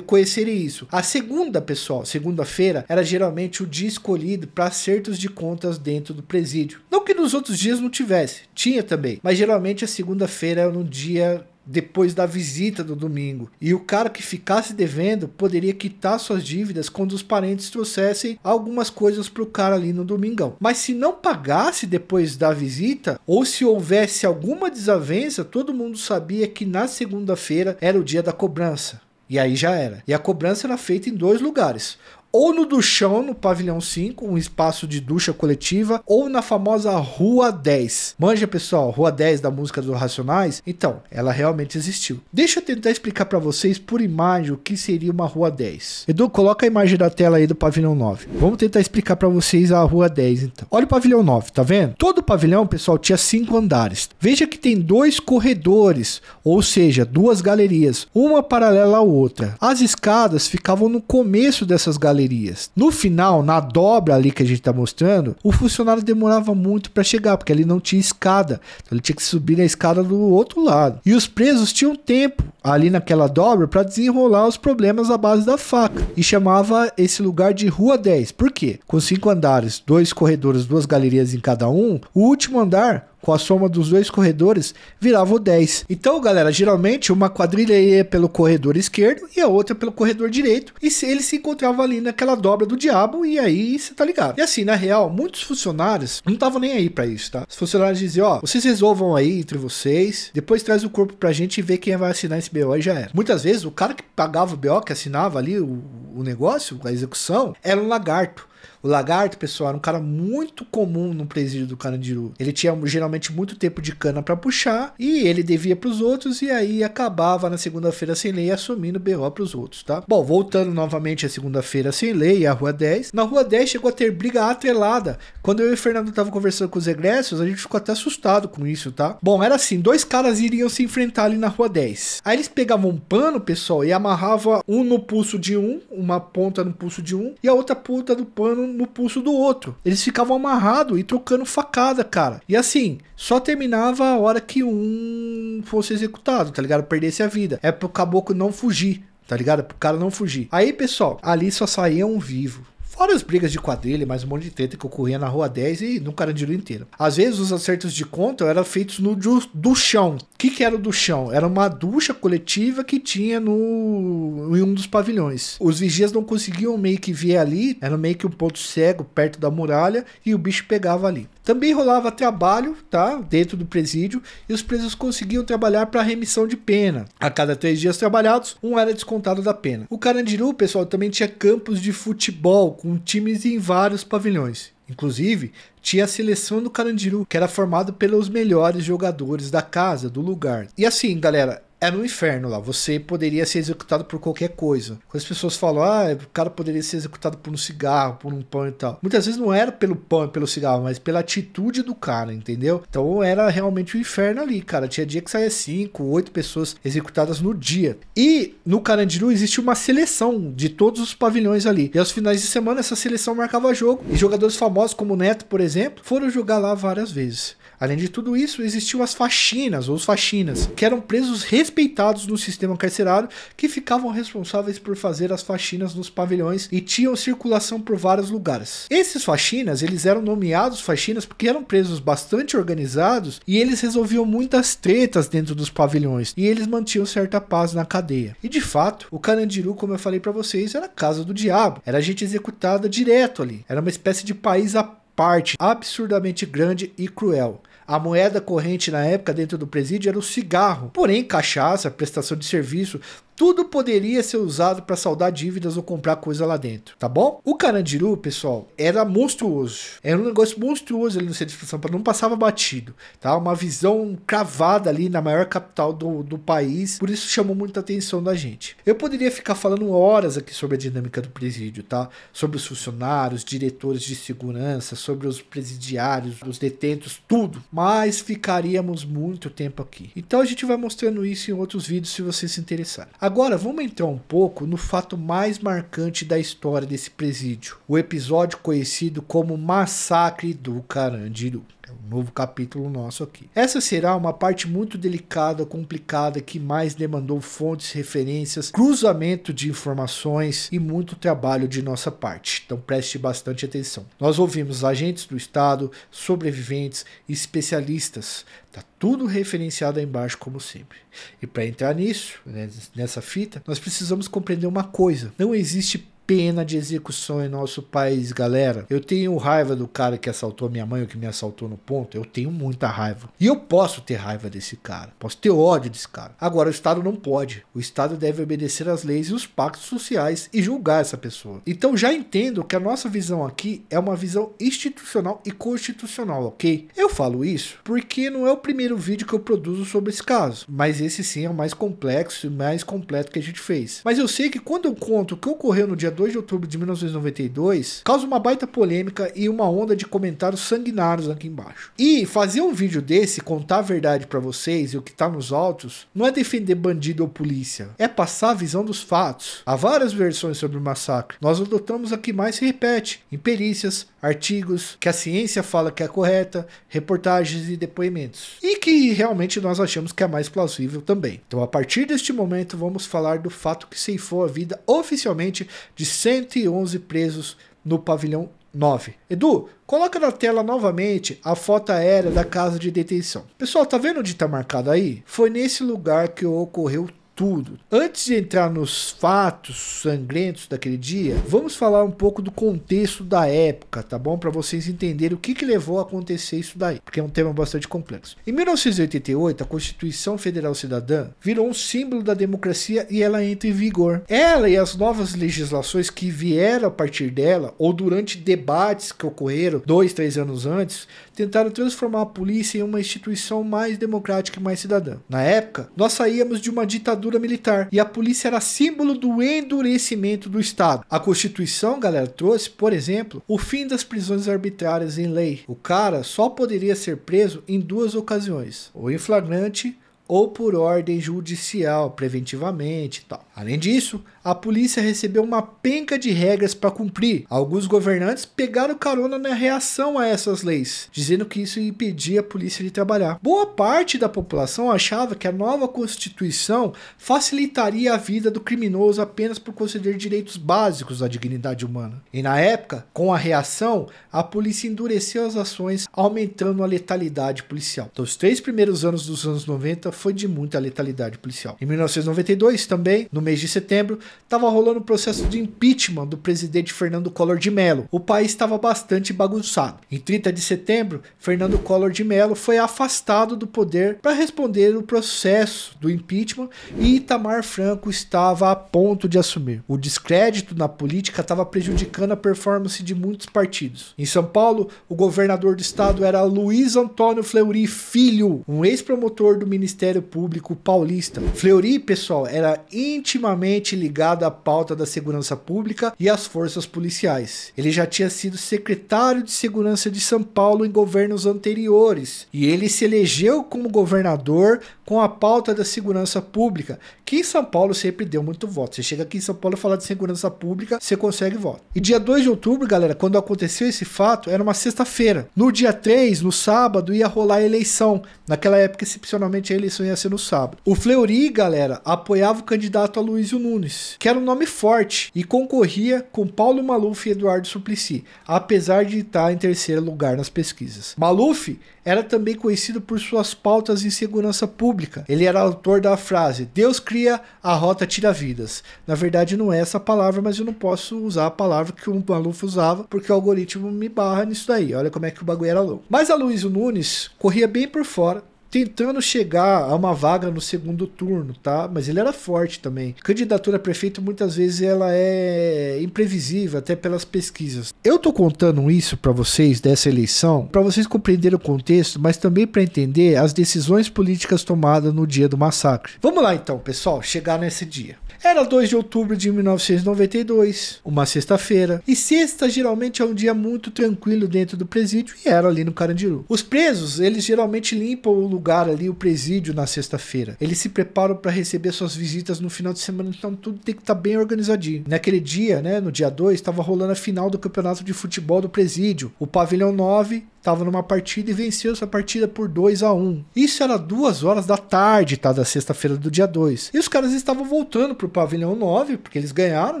conhecerem isso. A segunda, pessoal, segunda-feira era geralmente o dia escolhido para acertos de contas dentro do presídio. Não que nos outros dias não tivesse, tinha também, mas geralmente a segunda-feira era um dia depois da visita do domingo. E o cara que ficasse devendo poderia quitar suas dívidas quando os parentes trouxessem algumas coisas para o cara ali no domingão. Mas se não pagasse depois da visita, ou se houvesse alguma desavença, todo mundo sabia que na segunda-feira era o dia da cobrança. E aí já era. E a cobrança era feita em dois lugares: ou no Duchão, no Pavilhão 5, um espaço de ducha coletiva, ou na famosa Rua 10. Manja, pessoal, Rua 10 da música dos Racionais? Então, ela realmente existiu. Deixa eu tentar explicar para vocês por imagem o que seria uma Rua 10. Edu, coloca a imagem da tela aí do Pavilhão 9. Vamos tentar explicar para vocês a Rua 10, então. Olha o Pavilhão 9, tá vendo? Todo o pavilhão, pessoal, tinha cinco andares. Veja que tem dois corredores, ou seja, duas galerias, uma paralela à outra. As escadas ficavam no começo dessas galerias galerias. No final, na dobra ali que a gente está mostrando, o funcionário demorava muito para chegar, porque ali não tinha escada. Então ele tinha que subir na escada do outro lado. E os presos tinham tempo ali naquela dobra para desenrolar os problemas à base da faca. E chamava esse lugar de Rua 10. Por quê? Com cinco andares, dois corredores, duas galerias em cada um, o último andar com a soma dos dois corredores, virava o 10. Então, galera, geralmente uma quadrilha ia pelo corredor esquerdo e a outra pelo corredor direito, e se eles se encontravam ali naquela dobra do diabo, e aí você tá ligado. E assim, na real, muitos funcionários não estavam nem aí para isso, tá? Os funcionários diziam, ó, oh, vocês resolvam aí entre vocês, depois traz o corpo pra gente e vê quem vai assinar esse BO e já era. Muitas vezes, o cara que pagava o BO, que assinava ali o, o negócio, a execução, era um lagarto. O Lagarto, pessoal, era um cara muito comum no presídio do Carandiru. Ele tinha geralmente muito tempo de cana para puxar e ele devia para os outros e aí acabava na segunda-feira sem lei assumindo BO para os outros, tá? Bom, voltando novamente à segunda-feira sem lei, à Rua 10. Na Rua 10 chegou a ter briga atrelada. Quando eu e o Fernando tava conversando com os egressos, a gente ficou até assustado com isso, tá? Bom, era assim, dois caras iriam se enfrentar ali na Rua 10. Aí eles pegavam um pano, pessoal, e amarrava um no pulso de um, uma ponta no pulso de um e a outra ponta do pano no pulso do outro. Eles ficavam amarrados e trocando facada, cara. E assim, só terminava a hora que um fosse executado, tá ligado? Perdesse a vida. É pro caboclo não fugir, tá ligado? É pro cara não fugir. Aí, pessoal, ali só saíam vivos Fora as brigas de quadrilha, mais um monte de treta que ocorria na Rua 10 e no Carandiru inteiro. Às vezes os acertos de conta eram feitos no do, do chão. O que, que era o do chão? Era uma ducha coletiva que tinha no em um dos pavilhões. Os vigias não conseguiam meio que ver ali, era meio que um ponto cego perto da muralha e o bicho pegava ali. Também rolava trabalho, tá? Dentro do presídio, e os presos conseguiam trabalhar para remissão de pena. A cada três dias trabalhados, um era descontado da pena. O Carandiru, pessoal, também tinha campos de futebol com times em vários pavilhões. Inclusive, tinha a seleção do Carandiru, que era formado pelos melhores jogadores da casa, do lugar. E assim, galera, é no inferno lá. Você poderia ser executado por qualquer coisa. Quando as pessoas falam, ah, o cara poderia ser executado por um cigarro, por um pão e tal. Muitas vezes não era pelo pão e pelo cigarro, mas pela atitude do cara, entendeu? Então era realmente o um inferno ali, cara. Tinha dia que saía 5, 8 pessoas executadas no dia. E no Carandiru existe uma seleção de todos os pavilhões ali. E aos finais de semana essa seleção marcava jogo. E jogadores famosos como o Neto, por exemplo, foram jogar lá várias vezes. Além de tudo isso, existiam as faxinas ou os faxinas, que eram presos respeitados no sistema carcerário que ficavam responsáveis por fazer as faxinas nos pavilhões e tinham circulação por vários lugares. Esses faxinas, eles eram nomeados faxinas porque eram presos bastante organizados e eles resolviam muitas tretas dentro dos pavilhões e eles mantinham certa paz na cadeia. E de fato, o Canandiru, como eu falei para vocês, era casa do diabo, era gente executada direto ali, era uma espécie de país à parte absurdamente grande e cruel. A moeda corrente na época dentro do presídio era o cigarro. Porém, cachaça, prestação de serviço, tudo poderia ser usado para saldar dívidas ou comprar coisa lá dentro, tá bom? O Carandiru, pessoal, era monstruoso. Era um negócio monstruoso ali no centro de São Paulo, não passava batido, tá? Uma visão cravada ali na maior capital do, do país, por isso chamou muita atenção da gente. Eu poderia ficar falando horas aqui sobre a dinâmica do presídio, tá? Sobre os funcionários, diretores de segurança, sobre os presidiários, os detentos, tudo, mas ficaríamos muito tempo aqui. Então a gente vai mostrando isso em outros vídeos se você se interessar. Agora vamos entrar um pouco no fato mais marcante da história desse presídio, o episódio conhecido como Massacre do Carandiru. É um novo capítulo nosso aqui. Essa será uma parte muito delicada, complicada, que mais demandou fontes, referências, cruzamento de informações e muito trabalho de nossa parte. Então preste bastante atenção. Nós ouvimos agentes do Estado, sobreviventes, especialistas. Tá tudo referenciado aí embaixo, como sempre. E para entrar nisso, né, nessa fita, nós precisamos compreender uma coisa: não existe pena de execução em nosso país, galera. Eu tenho raiva do cara que assaltou minha mãe ou que me assaltou no ponto. Eu tenho muita raiva. E eu posso ter raiva desse cara. Posso ter ódio desse cara. Agora, o Estado não pode. O Estado deve obedecer às leis e os pactos sociais e julgar essa pessoa. Então, já entendo que a nossa visão aqui é uma visão institucional e constitucional, ok? Eu falo isso porque não é o primeiro vídeo que eu produzo sobre esse caso. Mas esse sim é o mais complexo e mais completo que a gente fez. Mas eu sei que quando eu conto o que ocorreu no dia 2 de outubro de 1992, causa uma baita polêmica e uma onda de comentários sanguinários aqui embaixo. E fazer um vídeo desse, contar a verdade para vocês e o que tá nos autos, não é defender bandido ou polícia, é passar a visão dos fatos. Há várias versões sobre o massacre. Nós adotamos a que mais se repete em perícias, artigos, que a ciência fala que é correta, reportagens e depoimentos. E que realmente nós achamos que é mais plausível também. Então, a partir deste momento, vamos falar do fato que ceifou a vida oficialmente de 111 presos no pavilhão 9. Edu, coloca na tela novamente a foto aérea da casa de detenção. Pessoal, tá vendo onde tá marcado aí? Foi nesse lugar que ocorreu tudo. Antes de entrar nos fatos sangrentos daquele dia, vamos falar um pouco do contexto da época, tá bom? Para vocês entenderem o que, que levou a acontecer isso daí, porque é um tema bastante complexo. Em 1988, a Constituição Federal Cidadã virou um símbolo da democracia e ela entra em vigor. Ela e as novas legislações que vieram a partir dela, ou durante debates que ocorreram dois, três anos antes, tentaram transformar a polícia em uma instituição mais democrática e mais cidadã. Na época, nós saíamos de uma ditadura militar e a polícia era símbolo do endurecimento do Estado. A Constituição, galera, trouxe, por exemplo, o fim das prisões arbitrárias em lei. O cara só poderia ser preso em duas ocasiões: ou em flagrante ou por ordem judicial, preventivamente e tal. Além disso, a polícia recebeu uma penca de regras para cumprir. Alguns governantes pegaram carona na reação a essas leis, dizendo que isso impedia a polícia de trabalhar. Boa parte da população achava que a nova Constituição facilitaria a vida do criminoso apenas por conceder direitos básicos à dignidade humana. E na época, com a reação, a polícia endureceu as ações, aumentando a letalidade policial. Então, os três primeiros anos dos anos 90 foi de muita letalidade policial. Em 1992, também, no mês de setembro, estava rolando o processo de impeachment do presidente Fernando Collor de Mello. O país estava bastante bagunçado. Em 30 de setembro, Fernando Collor de Mello foi afastado do poder para responder o processo do impeachment e Itamar Franco estava a ponto de assumir. O descrédito na política estava prejudicando a performance de muitos partidos. Em São Paulo, o governador do estado era Luiz Antônio Fleury Filho, um ex-promotor do Ministério Público paulista. Fleury, pessoal, era intimamente ligado ligado à pauta da segurança pública e às forças policiais. Ele já tinha sido secretário de segurança de São Paulo em governos anteriores e ele se elegeu como governador com a pauta da segurança pública, que em São Paulo sempre deu muito voto. Você chega aqui em São Paulo e fala de segurança pública, você consegue voto. E dia 2 de outubro, galera, quando aconteceu esse fato, era uma sexta-feira. No dia 3, no sábado, ia rolar a eleição. Naquela época, excepcionalmente, a eleição ia ser no sábado. O Fleury, galera, apoiava o candidato Aloysio Nunes que era um nome forte e concorria com Paulo Maluf e Eduardo Suplicy, apesar de estar em terceiro lugar nas pesquisas. Maluf era também conhecido por suas pautas em segurança pública. Ele era autor da frase Deus cria, a rota tira vidas. Na verdade não é essa palavra, mas eu não posso usar a palavra que o Maluf usava, porque o algoritmo me barra nisso daí. Olha como é que o bagulho era louco. Mas a Luiz Nunes corria bem por fora tentando chegar a uma vaga no segundo turno, tá? Mas ele era forte também. Candidatura a prefeito muitas vezes ela é imprevisível até pelas pesquisas. Eu tô contando isso para vocês dessa eleição, para vocês compreenderem o contexto, mas também para entender as decisões políticas tomadas no dia do massacre. Vamos lá então, pessoal, chegar nesse dia. Era 2 de outubro de 1992, uma sexta-feira, e sexta geralmente é um dia muito tranquilo dentro do presídio e era ali no Carandiru. Os presos, eles geralmente limpam o lugar ali, o presídio, na sexta-feira. Eles se preparam para receber suas visitas no final de semana, então tudo tem que estar tá bem organizadinho. Naquele dia, né, no dia 2, estava rolando a final do campeonato de futebol do presídio. O pavilhão 9 estava numa partida e venceu essa partida por 2 a 1 um. Isso era duas horas da tarde, tá? Da sexta-feira do dia 2. E os caras estavam voltando pro pavilhão 9, porque eles ganharam,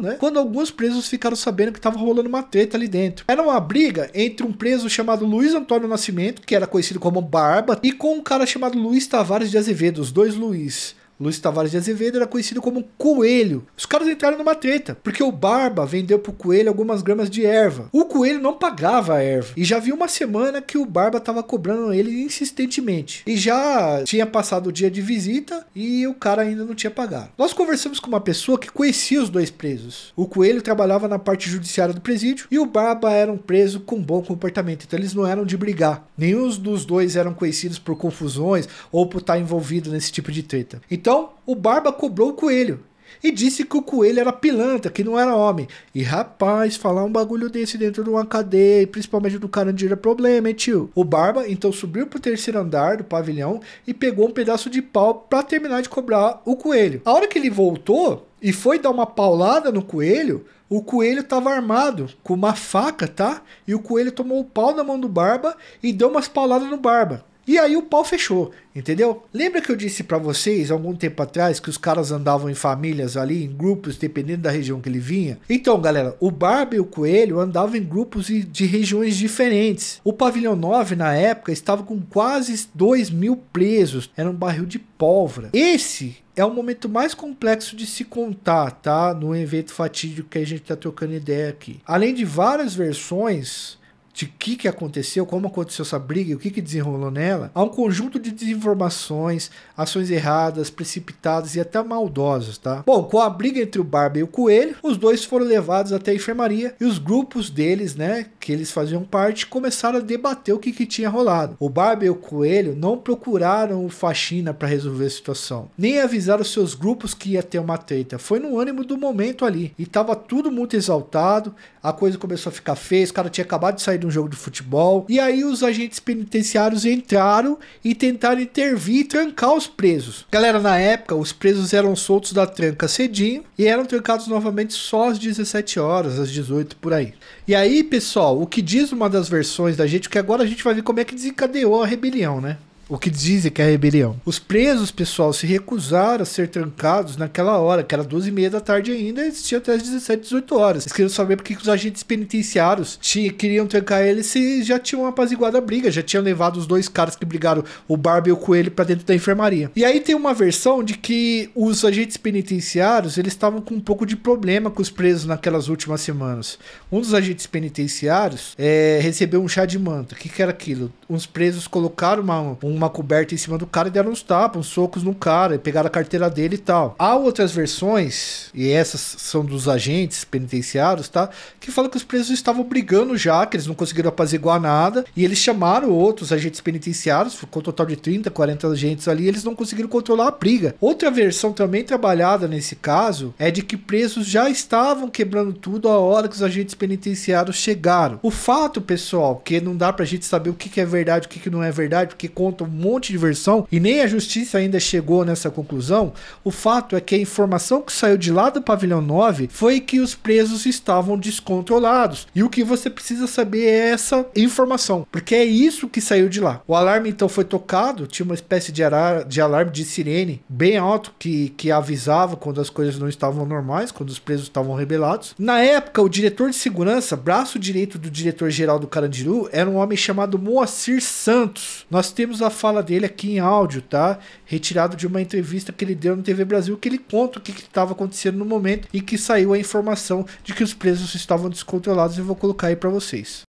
né? Quando alguns presos ficaram sabendo que estava rolando uma treta ali dentro. Era uma briga entre um preso chamado Luiz Antônio Nascimento, que era conhecido como Barba, e com um cara chamado Luiz Tavares de Azevedo, os dois Luiz. Luiz Tavares de Azevedo era conhecido como Coelho. Os caras entraram numa treta, porque o Barba vendeu pro Coelho algumas gramas de erva. O Coelho não pagava a erva. E já havia uma semana que o Barba tava cobrando ele insistentemente. E já tinha passado o dia de visita e o cara ainda não tinha pagado. Nós conversamos com uma pessoa que conhecia os dois presos. O Coelho trabalhava na parte judiciária do presídio e o Barba era um preso com bom comportamento. Então eles não eram de brigar. Nenhum dos dois eram conhecidos por confusões ou por estar envolvido nesse tipo de treta. Então então o Barba cobrou o coelho e disse que o coelho era pilantra, que não era homem. E rapaz, falar um bagulho desse dentro de uma cadeia, e principalmente do Carandira, é problema, hein, tio? O Barba então subiu pro terceiro andar do pavilhão e pegou um pedaço de pau para terminar de cobrar o coelho. A hora que ele voltou e foi dar uma paulada no coelho, o coelho estava armado com uma faca, tá? E o coelho tomou o pau na mão do Barba e deu umas pauladas no Barba. E aí o pau fechou, entendeu? Lembra que eu disse para vocês algum tempo atrás que os caras andavam em famílias ali, em grupos, dependendo da região que ele vinha? Então, galera, o Barba e o Coelho andavam em grupos de regiões diferentes. O Pavilhão 9, na época, estava com quase 2 mil presos. Era um barril de pólvora. Esse é o momento mais complexo de se contar, tá? No evento fatídico que a gente tá trocando ideia aqui. Além de várias versões, de o que, que aconteceu, como aconteceu essa briga e o que, que desenrolou nela, há um conjunto de desinformações, ações erradas, precipitadas e até maldosas, tá? Bom, com a briga entre o Barba e o Coelho, os dois foram levados até a enfermaria e os grupos deles, né, que eles faziam parte, começaram a debater o que, que tinha rolado. O Barba e o Coelho não procuraram o Faxina para resolver a situação, nem avisaram seus grupos que ia ter uma treta. Foi no ânimo do momento ali e tava tudo muito exaltado, a coisa começou a ficar feia, os caras tinham acabado de sair de um jogo de futebol. E aí os agentes penitenciários entraram e tentaram intervir e trancar os presos. Galera, na época, os presos eram soltos da tranca cedinho e eram trancados novamente só às 17 horas, às 18 por aí. E aí, pessoal, o que diz uma das versões da gente, que agora a gente vai ver como é que desencadeou a rebelião, né? o que dizem que é a rebelião. Os presos, pessoal, se recusaram a ser trancados naquela hora, que era 12 e meia da tarde ainda, e existia até as 17, 18 horas. Eles queriam saber porque os agentes penitenciários tinham queriam trancar eles se já tinham apaziguado a briga, já tinham levado os dois caras que brigaram, o Barbie e o Coelho, para dentro da enfermaria. E aí tem uma versão de que os agentes penitenciários, eles estavam com um pouco de problema com os presos naquelas últimas semanas. Um dos agentes penitenciários é, recebeu um chá de manta. O que, que era aquilo? Uns presos colocaram uma, um uma coberta em cima do cara e deram uns tapas, uns socos no cara, e pegaram a carteira dele e tal. Há outras versões, e essas são dos agentes penitenciários, tá? Que falam que os presos estavam brigando já, que eles não conseguiram apaziguar nada, e eles chamaram outros agentes penitenciários, ficou um total de 30, 40 agentes ali, e eles não conseguiram controlar a briga. Outra versão também trabalhada nesse caso é de que presos já estavam quebrando tudo a hora que os agentes penitenciários chegaram. O fato, pessoal, que não dá pra gente saber o que, é verdade, o que não é verdade, porque contam monte de versão e nem a justiça ainda chegou nessa conclusão, o fato é que a informação que saiu de lá do pavilhão 9 foi que os presos estavam descontrolados. E o que você precisa saber é essa informação, porque é isso que saiu de lá. O alarme então foi tocado, tinha uma espécie de, arar, de alarme de sirene bem alto que, que avisava quando as coisas não estavam normais, quando os presos estavam rebelados. Na época, o diretor de segurança, braço direito do diretor-geral do Carandiru, era um homem chamado Moacir Santos. Nós temos a fala dele aqui em áudio, tá? Retirado de uma entrevista que ele deu no TV Brasil, que ele conta o que estava acontecendo no momento e que saiu a informação de que os presos estavam descontrolados. Eu vou colocar aí para vocês.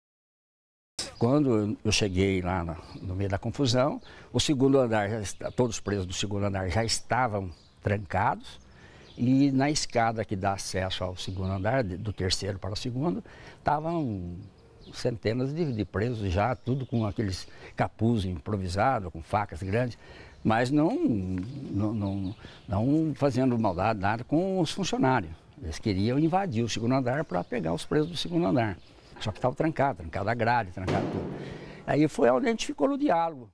Quando eu cheguei lá no meio da confusão, o segundo andar, já, todos os presos do segundo andar já estavam trancados e na escada que dá acesso ao segundo andar, do terceiro para o segundo, estavam centenas de, de presos já, tudo com aqueles capuz improvisados, com facas grandes, mas não, não, não, não fazendo maldade, nada com os funcionários. Eles queriam invadir o segundo andar para pegar os presos do segundo andar. Só que estava trancado, trancado a grade, trancado tudo. Aí foi onde a gente ficou no diálogo.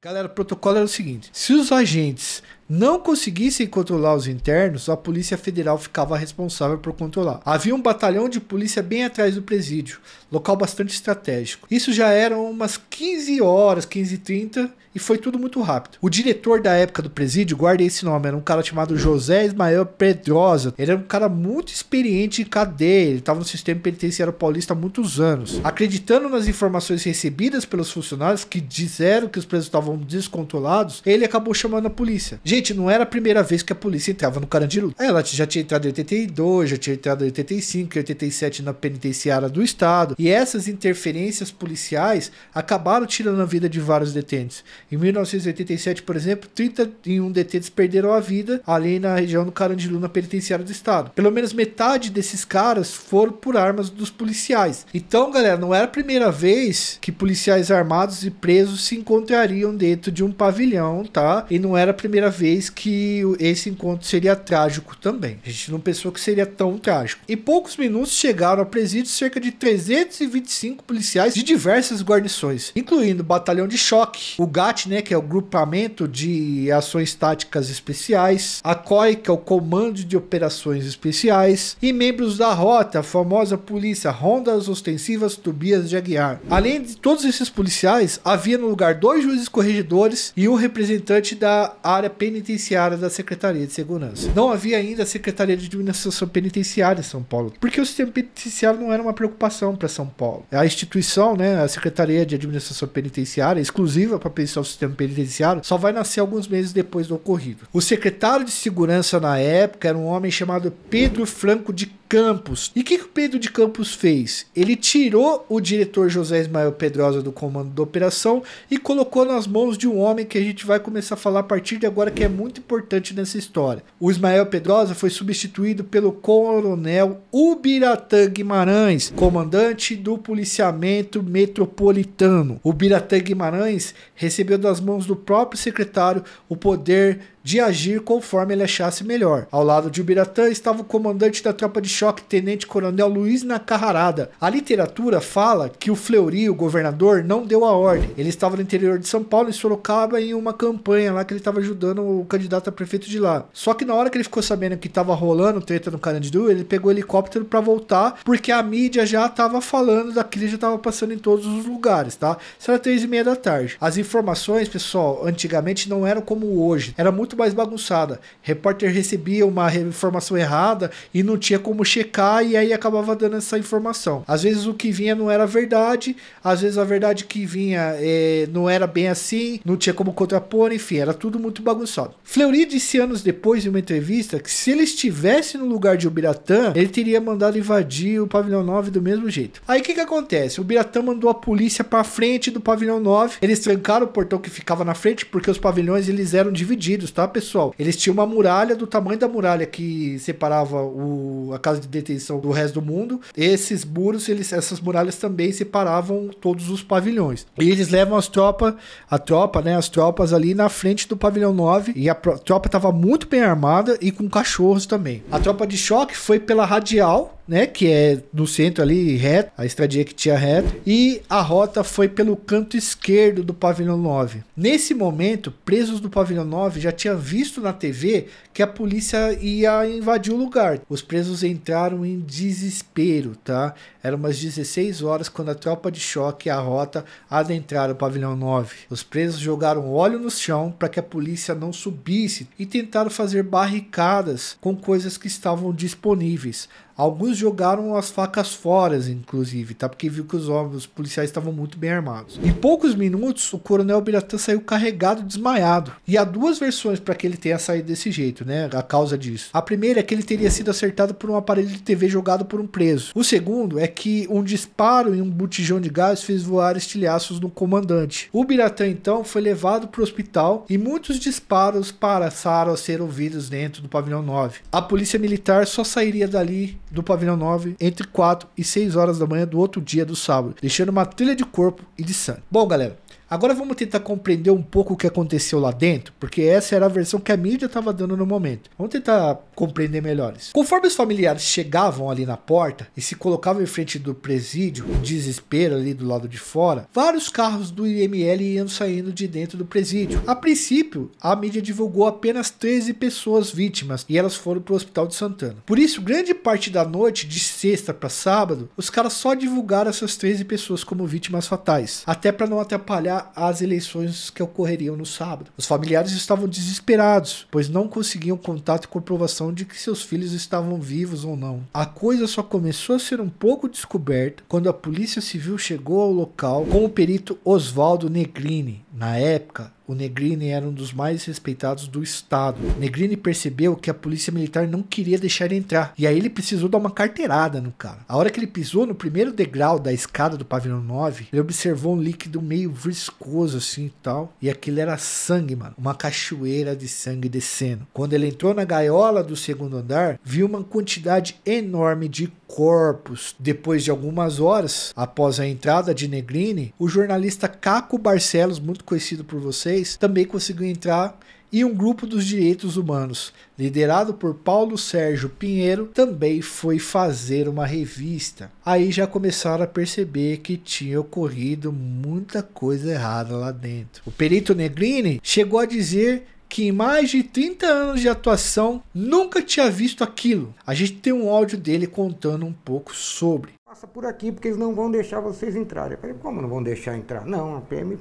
Galera, o protocolo era o seguinte: se os agentes não conseguissem controlar os internos, a Polícia Federal ficava responsável por controlar. Havia um batalhão de polícia bem atrás do presídio, local bastante estratégico. Isso já eram umas 15 horas, 15 e 30, e foi tudo muito rápido. O diretor da época do presídio, guardei esse nome, era um cara chamado José Ismael Pedrosa. Ele era um cara muito experiente em cadeia, ele estava no sistema penitenciário paulista há muitos anos. Acreditando nas informações recebidas pelos funcionários que disseram que os presos estavam descontrolados, ele acabou chamando a polícia. Gente, não era a primeira vez que a polícia entrava no Carandiru. Ela já tinha entrado em 82, já tinha entrado em 85, 87 na penitenciária do estado. E essas interferências policiais acabaram tirando a vida de vários detentos. Em 1987, por exemplo, 31 detentos perderam a vida ali na região do Carandiru, na penitenciária do estado. Pelo menos metade desses caras foram por armas dos policiais. Então, galera, não era a primeira vez que policiais armados e presos se encontrariam dentro de um pavilhão, tá? E não era a primeira vez vez que esse encontro seria trágico também. A gente não pensou que seria tão trágico. Em poucos minutos chegaram ao presídio cerca de 325 policiais de diversas guarnições, incluindo o batalhão de choque, o GAT, né, que é o grupamento de ações táticas especiais, a COI, que é o comando de operações especiais, e membros da Rota, a famosa polícia rondas ostensivas Tobias de Aguiar. Além de todos esses policiais, havia no lugar dois juízes corregedores e um representante da área penitenciária penitenciária da Secretaria de Segurança. Não havia ainda a Secretaria de Administração Penitenciária em São Paulo, porque o sistema penitenciário não era uma preocupação para São Paulo. A instituição, né, a Secretaria de Administração Penitenciária, exclusiva para pensar o sistema penitenciário, só vai nascer alguns meses depois do ocorrido. O secretário de Segurança na época era um homem chamado Pedro Franco de Campos. E o que, que o Pedro de Campos fez? Ele tirou o diretor José Ismael Pedrosa do comando da operação e colocou nas mãos de um homem que a gente vai começar a falar a partir de agora, que é muito importante nessa história. O Ismael Pedrosa foi substituído pelo coronel Ubiratã Guimarães, comandante do policiamento metropolitano. O Ubiratã Guimarães recebeu das mãos do próprio secretário o poder de agir conforme ele achasse melhor. Ao lado de Ubiratã estava o comandante da tropa de choque, Tenente Coronel Luiz Nacarrarada. A literatura fala que o Fleury, o governador, não deu a ordem. Ele estava no interior de São Paulo, em Sorocaba, em uma campanha lá que ele estava ajudando o candidato a prefeito de lá. Só que na hora que ele ficou sabendo que estava rolando treta no Carandiru, ele pegou o helicóptero para voltar, porque a mídia já estava falando daquilo, já estava passando em todos os lugares, tá? Será três e meia da tarde. As informações, pessoal, antigamente não eram como hoje. Era muito muito mais bagunçada. Repórter recebia uma informação errada e não tinha como checar e aí acabava dando essa informação. Às vezes o que vinha não era verdade, às vezes a verdade que vinha é, não era bem assim, não tinha como contrapor, enfim, era tudo muito bagunçado. Fleury disse anos depois em uma entrevista que se ele estivesse no lugar de Ubiratã, ele teria mandado invadir o pavilhão 9 do mesmo jeito. Aí o que que acontece? O Biratã mandou a polícia para frente do pavilhão 9, eles trancaram o portão que ficava na frente porque os pavilhões eles eram divididos, tá? tá, pessoal? Eles tinham uma muralha do tamanho da muralha que separava o, a casa de detenção do resto do mundo. Esses muros, eles, essas muralhas também separavam todos os pavilhões. E eles levam as tropas, a tropa, né? As tropas ali na frente do pavilhão 9. E a tropa estava muito bem armada e com cachorros também. A tropa de choque foi pela radial né? Que é no centro ali, reto, a estradinha que tinha reto. E a rota foi pelo canto esquerdo do pavilhão 9. Nesse momento, presos do pavilhão 9 já tinham visto na TV que a polícia ia invadir o lugar. Os presos entraram em desespero, tá? Eram umas 16 horas quando a tropa de choque e a rota adentraram o pavilhão 9. Os presos jogaram óleo no chão para que a polícia não subisse e tentaram fazer barricadas com coisas que estavam disponíveis. Alguns jogaram as facas fora, inclusive, tá? Porque viu que os homens, os policiais estavam muito bem armados. Em poucos minutos, o coronel Biratã saiu carregado e desmaiado. E há duas versões para que ele tenha saído desse jeito, né? A causa disso. A primeira é que ele teria sido acertado por um aparelho de TV jogado por um preso. O segundo é que um disparo em um botijão de gás fez voar estilhaços no comandante. O Biratã então foi levado para o hospital e muitos disparos passaram a ser ouvidos dentro do pavilhão 9. A polícia militar só sairia dali do pavilhão 9 entre 4 e 6 horas da manhã do outro dia do sábado, deixando uma trilha de corpo e de sangue. Bom, galera, Agora vamos tentar compreender um pouco o que aconteceu lá dentro, porque essa era a versão que a mídia estava dando no momento. Vamos tentar compreender melhor isso. Conforme os familiares chegavam ali na porta e se colocavam em frente do presídio, o desespero ali do lado de fora, vários carros do IML iam saindo de dentro do presídio. A princípio, a mídia divulgou apenas 13 pessoas vítimas e elas foram para o Hospital de Santana. Por isso, grande parte da noite, de sexta para sábado, os caras só divulgaram essas 13 pessoas como vítimas fatais, até para não atrapalhar as eleições que ocorreriam no sábado. Os familiares estavam desesperados, pois não conseguiam contato e comprovação de que seus filhos estavam vivos ou não. A coisa só começou a ser um pouco descoberta quando a polícia civil chegou ao local com o perito Oswaldo Negrini. Na época, o Negrini era um dos mais respeitados do estado. Negrini percebeu que a polícia militar não queria deixar ele entrar, e aí ele precisou dar uma carteirada no cara. A hora que ele pisou no primeiro degrau da escada do pavilhão 9, ele observou um líquido meio viscoso assim e tal, e aquilo era sangue, mano, uma cachoeira de sangue descendo. Quando ele entrou na gaiola do segundo andar, viu uma quantidade enorme de corpos depois de algumas horas após a entrada de Negrini, o jornalista Caco Barcelos, muito conhecido por vocês, também conseguiu entrar e um grupo dos direitos humanos, liderado por Paulo Sérgio Pinheiro, também foi fazer uma revista. Aí já começaram a perceber que tinha ocorrido muita coisa errada lá dentro. O perito Negrini chegou a dizer que em mais de 30 anos de atuação nunca tinha visto aquilo. A gente tem um áudio dele contando um pouco sobre. Passa por aqui porque eles não vão deixar vocês entrarem. Eu falei, como não vão deixar entrar? Não, a PM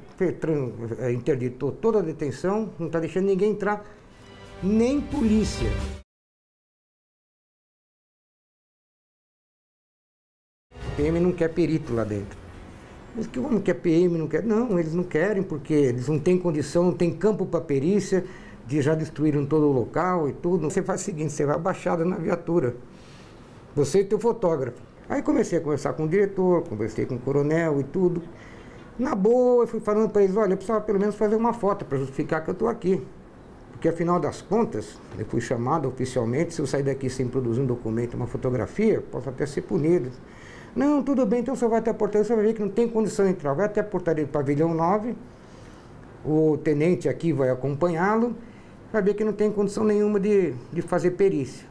eh, interditou toda a detenção, não está deixando ninguém entrar, nem polícia. A PM não quer perito lá dentro. Mas que homem quer é PM, não quer? Não, eles não querem porque eles não têm condição, não têm campo para perícia de já destruíram todo o local e tudo. Você faz o seguinte, você vai baixada na viatura. Você e teu fotógrafo. Aí comecei a conversar com o diretor, conversei com o coronel e tudo. Na boa, eu fui falando para eles, olha, eu precisava pelo menos fazer uma foto para justificar que eu estou aqui. Porque afinal das contas, eu fui chamado oficialmente, se eu sair daqui sem produzir um documento, uma fotografia, posso até ser punido. Não, tudo bem, então você vai até a portaria, você vai ver que não tem condição de entrar. Vai até a portaria do pavilhão 9, o tenente aqui vai acompanhá-lo vai ver que não tem condição nenhuma de, de fazer perícia.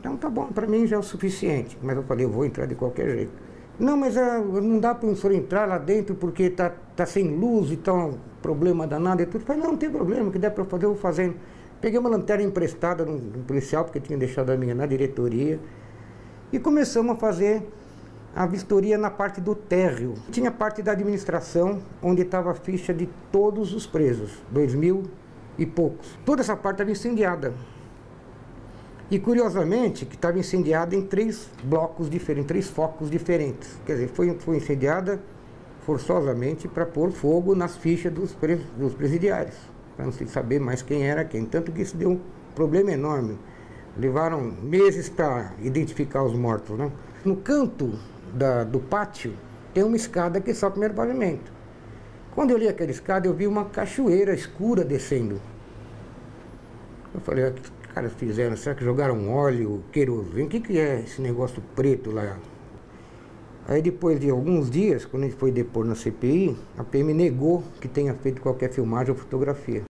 Então tá bom, para mim já é o suficiente. Mas eu falei, eu vou entrar de qualquer jeito. Não, mas ah, não dá para o senhor entrar lá dentro porque tá, tá sem luz e tá um problema danado e tudo. Eu falei, não, não tem problema, o que der para fazer eu vou fazendo. Peguei uma lanterna emprestada no, policial, porque tinha deixado a minha na diretoria. E começamos a fazer a vistoria na parte do térreo. Tinha parte da administração, onde estava a ficha de todos os presos, 2000 e poucos. Toda essa parte estava incendiada. E curiosamente, que estava incendiada em três blocos diferentes, três focos diferentes. Quer dizer, foi, foi incendiada forçosamente para pôr fogo nas fichas dos, pres, dos presidiários, para não se saber mais quem era quem. Tanto que isso deu um problema enorme. Levaram meses para identificar os mortos. Né? No canto da, do pátio tem uma escada que é sobe o primeiro pavimento. Quando eu li aquela escada, eu vi uma cachoeira escura descendo. Eu falei, o ah, que os caras fizeram? Será que jogaram óleo, querosene? O que, que é esse negócio preto lá? Aí depois de alguns dias, quando a gente foi depor na CPI, a PM negou que tenha feito qualquer filmagem ou fotografia.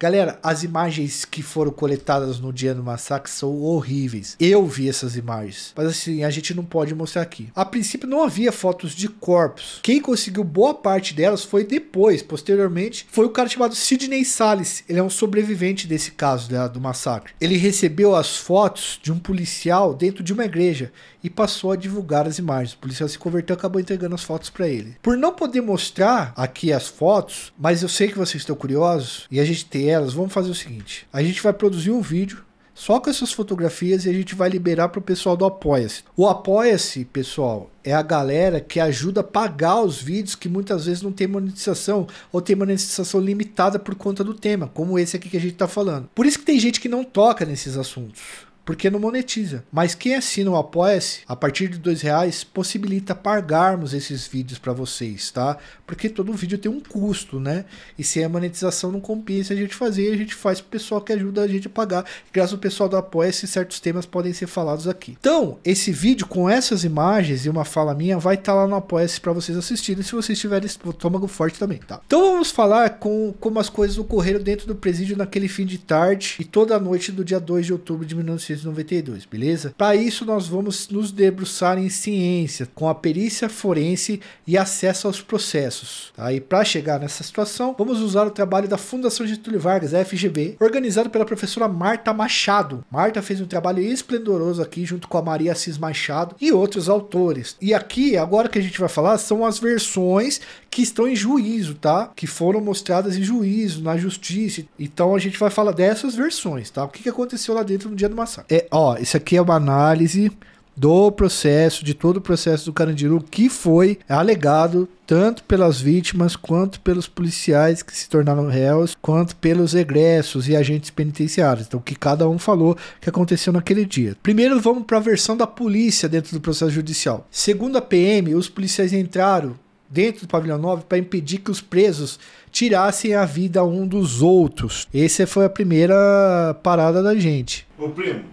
Galera, as imagens que foram coletadas no dia do massacre são horríveis. Eu vi essas imagens, mas assim, a gente não pode mostrar aqui. A princípio não havia fotos de corpos. Quem conseguiu boa parte delas foi depois, posteriormente, foi o cara chamado Sidney Salles. Ele é um sobrevivente desse caso né, do massacre. Ele recebeu as fotos de um policial dentro de uma igreja e passou a divulgar as imagens. O policial se converteu e acabou entregando as fotos para ele. Por não poder mostrar aqui as fotos, mas eu sei que vocês estão curiosos e a gente tem elas, vamos fazer o seguinte: a gente vai produzir um vídeo só com essas fotografias e a gente vai liberar para o pessoal do Apoia-se. O Apoia-se, pessoal, é a galera que ajuda a pagar os vídeos que muitas vezes não tem monetização ou tem monetização limitada por conta do tema, como esse aqui que a gente está falando. Por isso que tem gente que não toca nesses assuntos porque não monetiza. Mas quem assina o Apoia-se, a partir de dois reais, possibilita pagarmos esses vídeos para vocês, tá? porque todo vídeo tem um custo, né? E se a é monetização não compensa a gente fazer, a gente faz pro pessoal que ajuda a gente a pagar. Graças ao pessoal do Apoia-se, certos temas podem ser falados aqui. Então, esse vídeo com essas imagens e uma fala minha vai estar tá lá no Apoia-se para vocês assistirem, se vocês tiverem estômago forte também, tá? Então vamos falar com como as coisas ocorreram dentro do presídio naquele fim de tarde e toda a noite do dia 2 de outubro de 1992, beleza? Para isso nós vamos nos debruçar em ciência, com a perícia forense e acesso aos processos preços. Tá? E para chegar nessa situação, vamos usar o trabalho da Fundação Getúlio Vargas, FGV, organizado pela professora Marta Machado. Marta fez um trabalho esplendoroso aqui junto com a Maria Assis Machado e outros autores. E aqui, agora que a gente vai falar, são as versões que estão em juízo, tá? Que foram mostradas em juízo, na justiça. Então a gente vai falar dessas versões, tá? O que aconteceu lá dentro no dia do massacre? É, ó, isso aqui é uma análise do processo, de todo o processo do Carandiru, que foi alegado tanto pelas vítimas quanto pelos policiais que se tornaram réus, quanto pelos egressos e agentes penitenciários. Então, o que cada um falou que aconteceu naquele dia. Primeiro, vamos para a versão da polícia dentro do processo judicial. Segundo a PM, os policiais entraram dentro do pavilhão 9 para impedir que os presos tirassem a vida um dos outros. Essa foi a primeira parada da gente. Ô primo,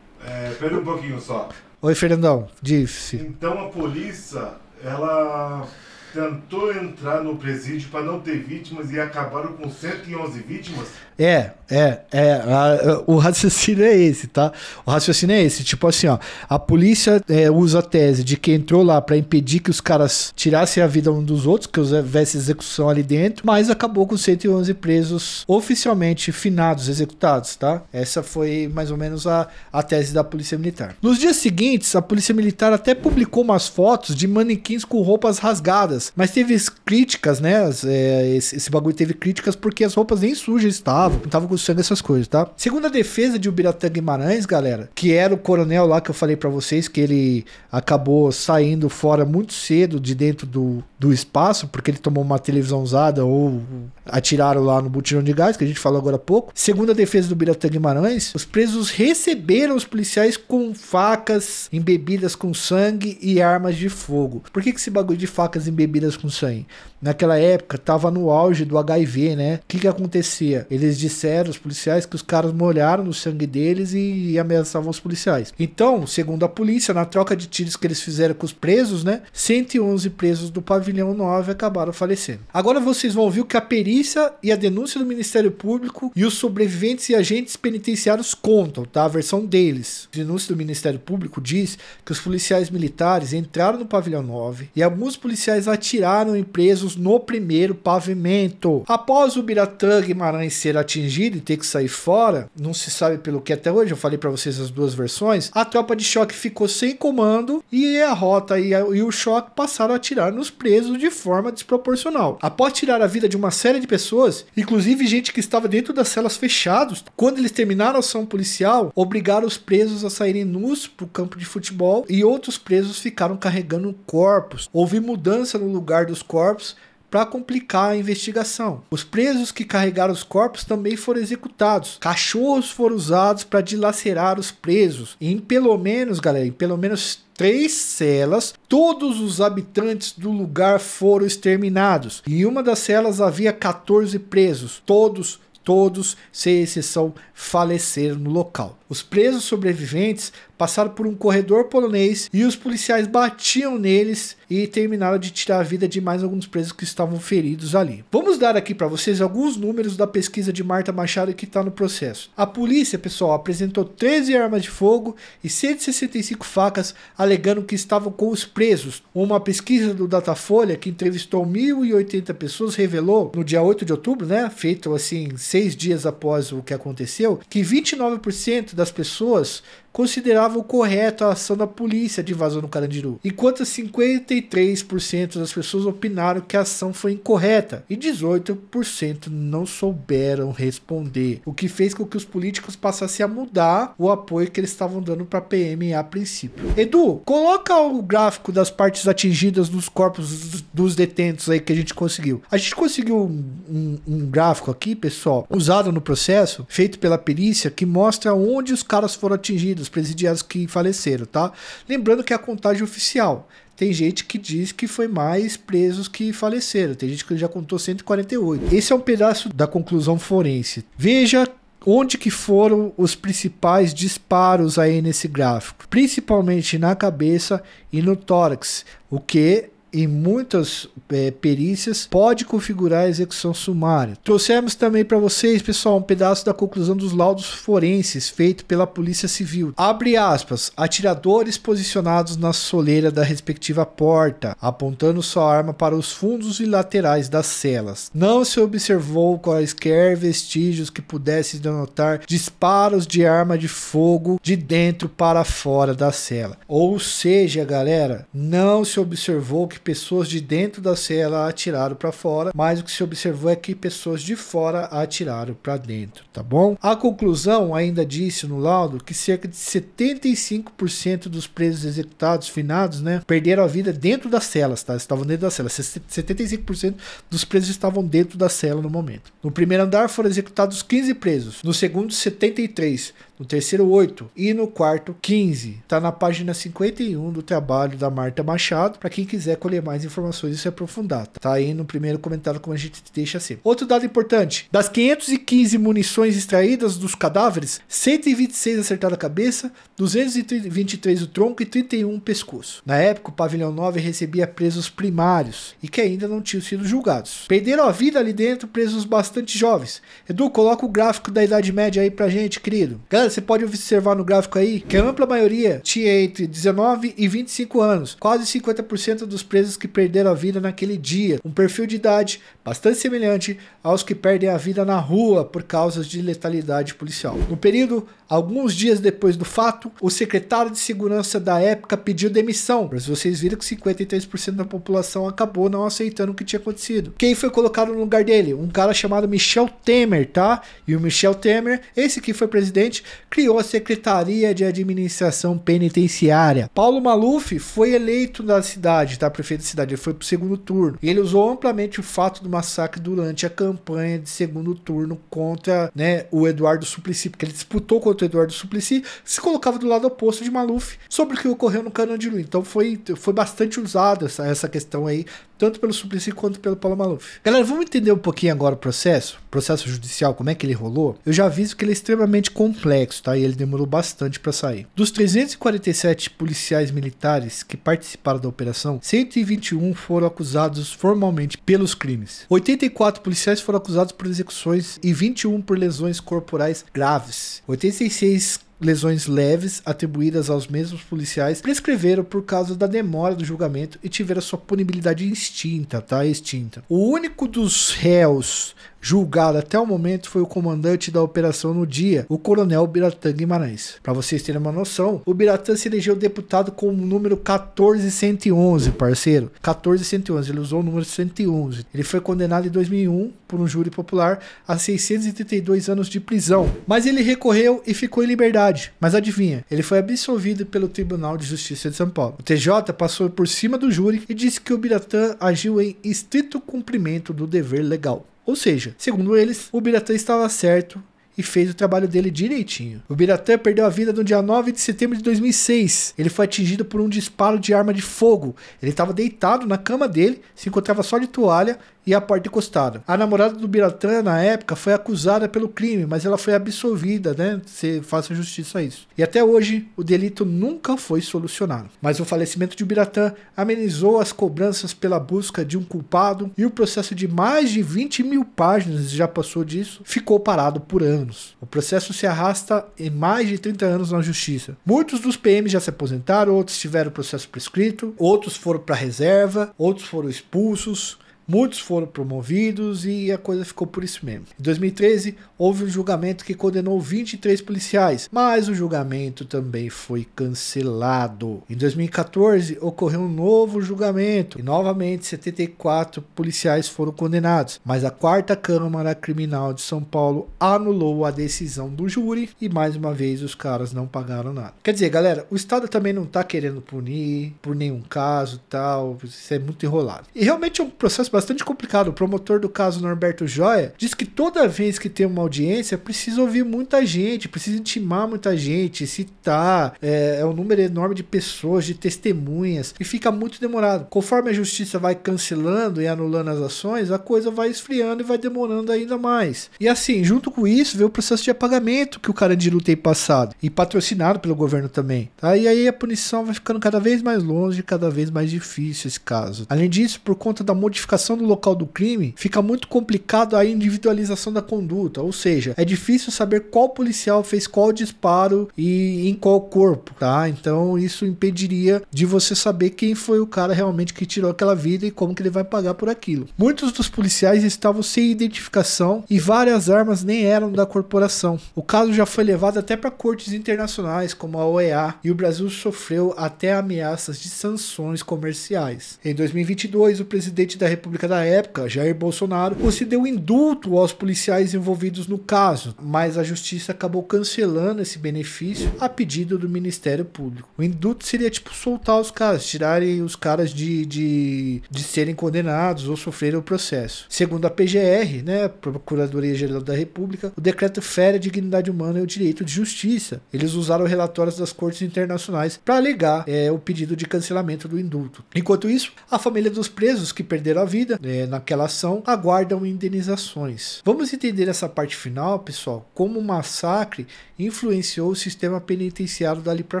é, pera um pouquinho só. Oi, Fernandão, disse. Então a polícia, ela tentou entrar no presídio para não ter vítimas e acabaram com 111 vítimas? É, é, é. A, a, o raciocínio é esse, tá? O raciocínio é esse. Tipo assim, ó. A polícia é, usa a tese de que entrou lá para impedir que os caras tirassem a vida um dos outros, que houvesse execução ali dentro, mas acabou com 111 presos oficialmente finados, executados, tá? Essa foi mais ou menos a, a tese da polícia militar. Nos dias seguintes, a polícia militar até publicou umas fotos de manequins com roupas rasgadas, mas teve críticas, né? As, é, esse, esse bagulho teve críticas porque as roupas nem sujas estavam tá? pintava, pintava com essas coisas, tá? Segundo a defesa de Ubiratan Guimarães, galera, que era o coronel lá que eu falei para vocês, que ele acabou saindo fora muito cedo de dentro do do espaço, porque ele tomou uma televisão usada ou atiraram lá no mutirão de gás, que a gente falou agora há pouco. Segundo a defesa do Biratã Guimarães, os presos receberam os policiais com facas embebidas com sangue e armas de fogo. Por que, que esse bagulho de facas embebidas com sangue? Naquela época tava no auge do HIV, né? O que, que acontecia? Eles disseram, os policiais, que os caras molharam no sangue deles e, e ameaçavam os policiais. Então, segundo a polícia, na troca de tiros que eles fizeram com os presos, né? 111 presos do pavilhão pavilhão 9 acabaram falecendo. Agora vocês vão ouvir o que a perícia e a denúncia do Ministério Público e os sobreviventes e agentes penitenciários contam, tá? A versão deles. A denúncia do Ministério Público diz que os policiais militares entraram no pavilhão 9 e alguns policiais atiraram em presos no primeiro pavimento. Após o Biratã Guimarães ser atingido e ter que sair fora, não se sabe pelo que até hoje, eu falei para vocês as duas versões, a tropa de choque ficou sem comando e a rota e, a, e o choque passaram a atirar nos presos presos de forma desproporcional, após tirar a vida de uma série de pessoas, inclusive gente que estava dentro das celas fechadas, Quando eles terminaram a ação policial, obrigaram os presos a saírem nus para o campo de futebol e outros presos ficaram carregando corpos. Houve mudança no lugar dos corpos para complicar a investigação. Os presos que carregaram os corpos também foram executados. Cachorros foram usados para dilacerar os presos. E em pelo menos, galera, em pelo menos três celas, todos os habitantes do lugar foram exterminados. Em uma das celas havia 14 presos, todos, todos, sem exceção, faleceram no local. Os presos sobreviventes passaram por um corredor polonês e os policiais batiam neles e terminaram de tirar a vida de mais alguns presos que estavam feridos ali. Vamos dar aqui para vocês alguns números da pesquisa de Marta Machado que está no processo. A polícia, pessoal, apresentou 13 armas de fogo e 165 facas, alegando que estavam com os presos. Uma pesquisa do Datafolha, que entrevistou 1.080 pessoas, revelou no dia 8 de outubro, né, feito assim seis dias após o que aconteceu, que 29% das das pessoas consideravam correta correto a ação da polícia de invasão no Carandiru, enquanto 53% das pessoas opinaram que a ação foi incorreta e 18% não souberam responder, o que fez com que os políticos passassem a mudar o apoio que eles estavam dando para a PM a princípio. Edu, coloca o gráfico das partes atingidas nos corpos dos detentos aí que a gente conseguiu. A gente conseguiu um, um, um gráfico aqui, pessoal, usado no processo, feito pela perícia, que mostra onde os caras foram atingidos dos presidiários que faleceram, tá? Lembrando que é a contagem oficial. Tem gente que diz que foi mais presos que faleceram, tem gente que já contou 148. Esse é um pedaço da conclusão forense. Veja onde que foram os principais disparos aí nesse gráfico, principalmente na cabeça e no tórax, o que em muitas é, perícias, pode configurar a execução sumária. Trouxemos também para vocês, pessoal, um pedaço da conclusão dos laudos forenses feito pela Polícia Civil. Abre aspas, atiradores posicionados na soleira da respectiva porta, apontando sua arma para os fundos e laterais das celas. Não se observou quaisquer vestígios que pudessem denotar disparos de arma de fogo de dentro para fora da cela. Ou seja, galera, não se observou que pessoas de dentro da cela atiraram para fora, mas o que se observou é que pessoas de fora atiraram para dentro, tá bom? A conclusão ainda disse no laudo que cerca de 75% dos presos executados, finados, né, perderam a vida dentro das celas, tá? Estavam dentro da cela. 75% dos presos estavam dentro da cela no momento. No primeiro andar foram executados 15 presos, no segundo 73, no terceiro 8 e no quarto 15. tá na página 51 do trabalho da Marta Machado, para quem quiser colher mais informações e se é aprofundar. Tá aí no primeiro comentário como a gente deixa assim Outro dado importante, das 515 munições extraídas dos cadáveres, 126 acertaram a cabeça, 223 o tronco e 31 o pescoço. Na época, o pavilhão 9 recebia presos primários e que ainda não tinham sido julgados. Perderam a vida ali dentro presos bastante jovens. Edu, coloca o gráfico da Idade Média aí pra gente, querido. Galera, você pode observar no gráfico aí que a ampla maioria tinha entre 19 e 25 anos, quase 50% dos presos que perderam a vida naquele dia, um perfil de idade bastante semelhante aos que perdem a vida na rua por causas de letalidade policial. No período, alguns dias depois do fato, o secretário de segurança da época pediu demissão, mas vocês viram que 53% da população acabou não aceitando o que tinha acontecido. Quem foi colocado no lugar dele? Um cara chamado Michel Temer, tá? E o Michel Temer, esse que foi presidente, criou a Secretaria de Administração Penitenciária. Paulo Maluf foi eleito na cidade, tá? Prefeito da cidade, ele foi pro segundo turno. E ele usou amplamente o fato do massacre durante a campanha de segundo turno contra né, o Eduardo Suplicy, porque ele disputou contra o Eduardo Suplicy, se colocava do lado oposto de Maluf sobre o que ocorreu no Carandiru. Então foi, foi bastante usada essa, essa questão aí, tanto pelo Suplicy quanto pelo Paulo Maluf. Galera, vamos entender um pouquinho agora o processo, processo judicial, como é que ele rolou? Eu já aviso que ele é extremamente complexo, tá? E ele demorou bastante para sair. Dos 347 policiais militares que participaram da operação, 121 foram acusados formalmente pelos crimes. 84 policiais foram acusados por execuções e 21 por lesões corporais graves. 86 lesões leves atribuídas aos mesmos policiais prescreveram por causa da demora do julgamento e tiveram sua punibilidade extinta, tá? Extinta. O único dos réus julgado até o momento foi o comandante da operação no dia, o coronel Biratã Guimarães. Para vocês terem uma noção, o Biratã se elegeu deputado com o número 1411, parceiro. 1411, ele usou o número 111. Ele foi condenado em 2001 por um júri popular a 632 anos de prisão, mas ele recorreu e ficou em liberdade verdade, mas adivinha, ele foi absolvido pelo Tribunal de Justiça de São Paulo. O TJ passou por cima do júri e disse que o Biratã agiu em estrito cumprimento do dever legal. Ou seja, segundo eles, o Biratã estava certo e fez o trabalho dele direitinho. O Biratã perdeu a vida no dia 9 de setembro de 2006. Ele foi atingido por um disparo de arma de fogo. Ele estava deitado na cama dele, se encontrava só de toalha e a parte encostada. A namorada do Biratã, na época, foi acusada pelo crime, mas ela foi absolvida, né? Se faça justiça a isso. E até hoje, o delito nunca foi solucionado. Mas o falecimento de Biratã amenizou as cobranças pela busca de um culpado e o processo de mais de 20 mil páginas, já passou disso, ficou parado por anos. O processo se arrasta em mais de 30 anos na justiça. Muitos dos PMs já se aposentaram, outros tiveram o processo prescrito, outros foram para reserva, outros foram expulsos, Muitos foram promovidos e a coisa ficou por isso mesmo. Em 2013, houve um julgamento que condenou 23 policiais, mas o julgamento também foi cancelado. Em 2014, ocorreu um novo julgamento e novamente 74 policiais foram condenados, mas a quarta Câmara Criminal de São Paulo anulou a decisão do júri e mais uma vez os caras não pagaram nada. Quer dizer, galera, o Estado também não tá querendo punir por nenhum caso, tal, isso é muito enrolado. E realmente é um processo bastante complicado. O promotor do caso Norberto Joia diz que toda vez que tem uma audiência precisa ouvir muita gente, precisa intimar muita gente, citar é, é um número enorme de pessoas, de testemunhas e fica muito demorado. Conforme a justiça vai cancelando e anulando as ações, a coisa vai esfriando e vai demorando ainda mais. E assim, junto com isso, veio o processo de apagamento que o Carandiru tem é passado e patrocinado pelo governo também. Tá? E aí a punição vai ficando cada vez mais longe, cada vez mais difícil esse caso. Além disso, por conta da modificação localização do local do crime, fica muito complicado a individualização da conduta, ou seja, é difícil saber qual policial fez qual disparo e em qual corpo, tá? Então isso impediria de você saber quem foi o cara realmente que tirou aquela vida e como que ele vai pagar por aquilo. Muitos dos policiais estavam sem identificação e várias armas nem eram da corporação. O caso já foi levado até para cortes internacionais, como a OEA, e o Brasil sofreu até ameaças de sanções comerciais. Em 2022, o presidente da República República da época, Jair Bolsonaro, concedeu indulto aos policiais envolvidos no caso, mas a justiça acabou cancelando esse benefício a pedido do Ministério Público. O indulto seria tipo soltar os caras, tirarem os caras de, de, de serem condenados ou sofrerem o processo. Segundo a PGR, né, Procuradoria Geral da República, o decreto fere a dignidade humana e o direito de justiça. Eles usaram relatórios das cortes internacionais para alegar é, o pedido de cancelamento do indulto. Enquanto isso, a família dos presos que perderam a vida envolvida né, naquela ação aguardam indenizações. Vamos entender essa parte final, pessoal, como o massacre influenciou o sistema penitenciário dali para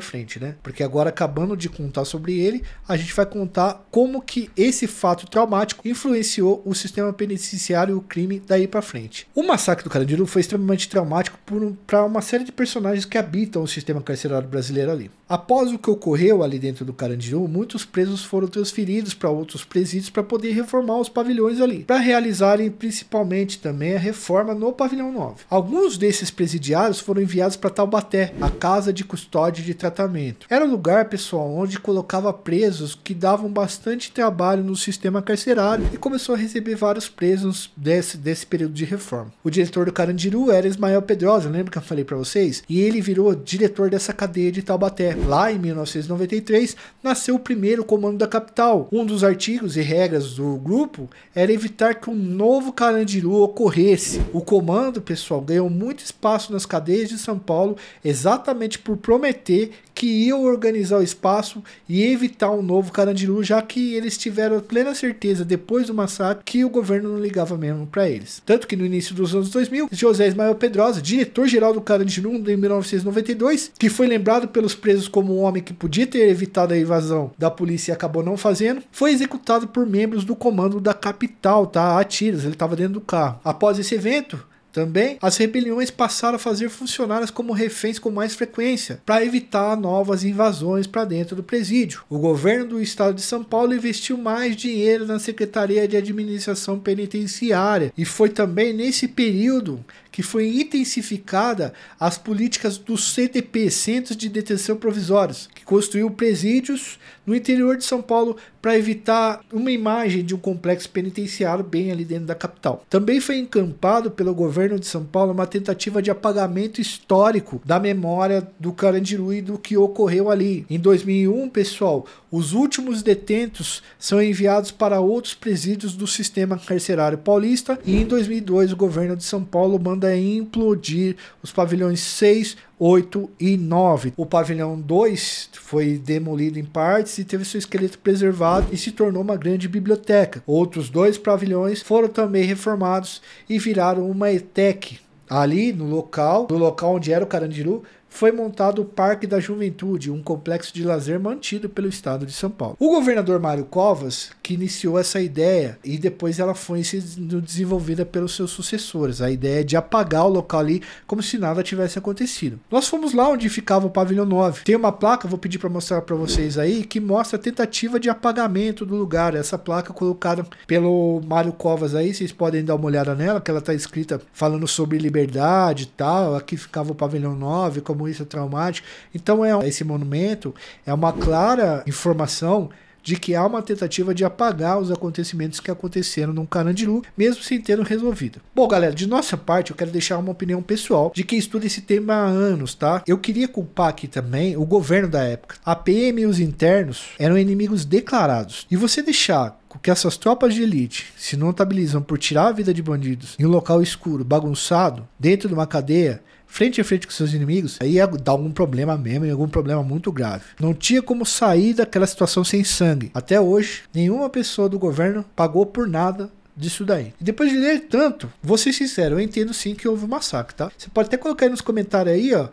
frente, né? Porque agora acabando de contar sobre ele, a gente vai contar como que esse fato traumático influenciou o sistema penitenciário e o crime daí para frente. O massacre do Carandiru foi extremamente traumático para um, uma série de personagens que habitam o sistema carcerário brasileiro ali. Após o que ocorreu ali dentro do Carandiru, muitos presos foram transferidos para outros presídios para poder reformar reformar os pavilhões ali, para realizarem principalmente também a reforma no pavilhão 9. Alguns desses presidiários foram enviados para Taubaté, a casa de custódia de tratamento. Era um lugar, pessoal, onde colocava presos que davam bastante trabalho no sistema carcerário e começou a receber vários presos desse, desse período de reforma. O diretor do Carandiru era Ismael Pedrosa, lembra que eu falei para vocês? E ele virou diretor dessa cadeia de Taubaté. Lá em 1993 nasceu o primeiro comando da capital. Um dos artigos e regras do grupo grupo era evitar que um novo Carandiru ocorresse. O comando, pessoal, ganhou muito espaço nas cadeias de São Paulo exatamente por prometer que iam organizar o espaço e evitar um novo Carandiru, já que eles tiveram plena certeza depois do massacre que o governo não ligava mesmo para eles. Tanto que no início dos anos 2000, José Ismael Pedrosa, diretor-geral do Carandiru em 1992, que foi lembrado pelos presos como um homem que podia ter evitado a invasão da polícia e acabou não fazendo, foi executado por membros do comando da capital, tá? A tiros, ele estava dentro do carro. Após esse evento, também, as rebeliões passaram a fazer funcionários como reféns com mais frequência, para evitar novas invasões para dentro do presídio. O governo do estado de São Paulo investiu mais dinheiro na Secretaria de Administração Penitenciária e foi também nesse período que foi intensificada as políticas do CDP, Centros de Detenção Provisórios, que construiu presídios no interior de São Paulo para evitar uma imagem de um complexo penitenciário bem ali dentro da capital. Também foi encampado pelo governo de São Paulo uma tentativa de apagamento histórico da memória do Carandiru e do que ocorreu ali. Em 2001, pessoal, os últimos detentos são enviados para outros presídios do sistema carcerário paulista e em 2002 o governo de São Paulo manda implodir os pavilhões 6, 8 e 9. O pavilhão 2 foi demolido em partes e teve seu esqueleto preservado e se tornou uma grande biblioteca. Outros dois pavilhões foram também reformados e viraram uma ETEC. Ali no local, no local onde era o Carandiru, foi montado o Parque da Juventude, um complexo de lazer mantido pelo Estado de São Paulo. O governador Mário Covas, que iniciou essa ideia, e depois ela foi sendo desenvolvida pelos seus sucessores, a ideia de apagar o local ali como se nada tivesse acontecido. Nós fomos lá onde ficava o pavilhão 9. Tem uma placa, vou pedir para mostrar para vocês aí, que mostra a tentativa de apagamento do lugar. Essa placa colocada pelo Mário Covas aí, vocês podem dar uma olhada nela, que ela está escrita falando sobre liberdade e tal. Aqui ficava o pavilhão 9, como é traumático. Então é esse monumento é uma clara informação de que há uma tentativa de apagar os acontecimentos que aconteceram no Carandiru, mesmo sem terem resolvido. Bom, galera, de nossa parte, eu quero deixar uma opinião pessoal de quem estuda esse tema há anos, tá? Eu queria culpar aqui também o governo da época. A PM e os internos eram inimigos declarados. E você deixar que essas tropas de elite se notabilizam por tirar a vida de bandidos em um local escuro, bagunçado, dentro de uma cadeia, frente a frente com seus inimigos, aí ia dar algum problema mesmo, algum problema muito grave. Não tinha como sair daquela situação sem sangue. Até hoje, nenhuma pessoa do governo pagou por nada disso daí. E depois de ler tanto, vou ser sincero, eu entendo sim que houve um massacre, tá? Você pode até colocar aí nos comentários aí, ó,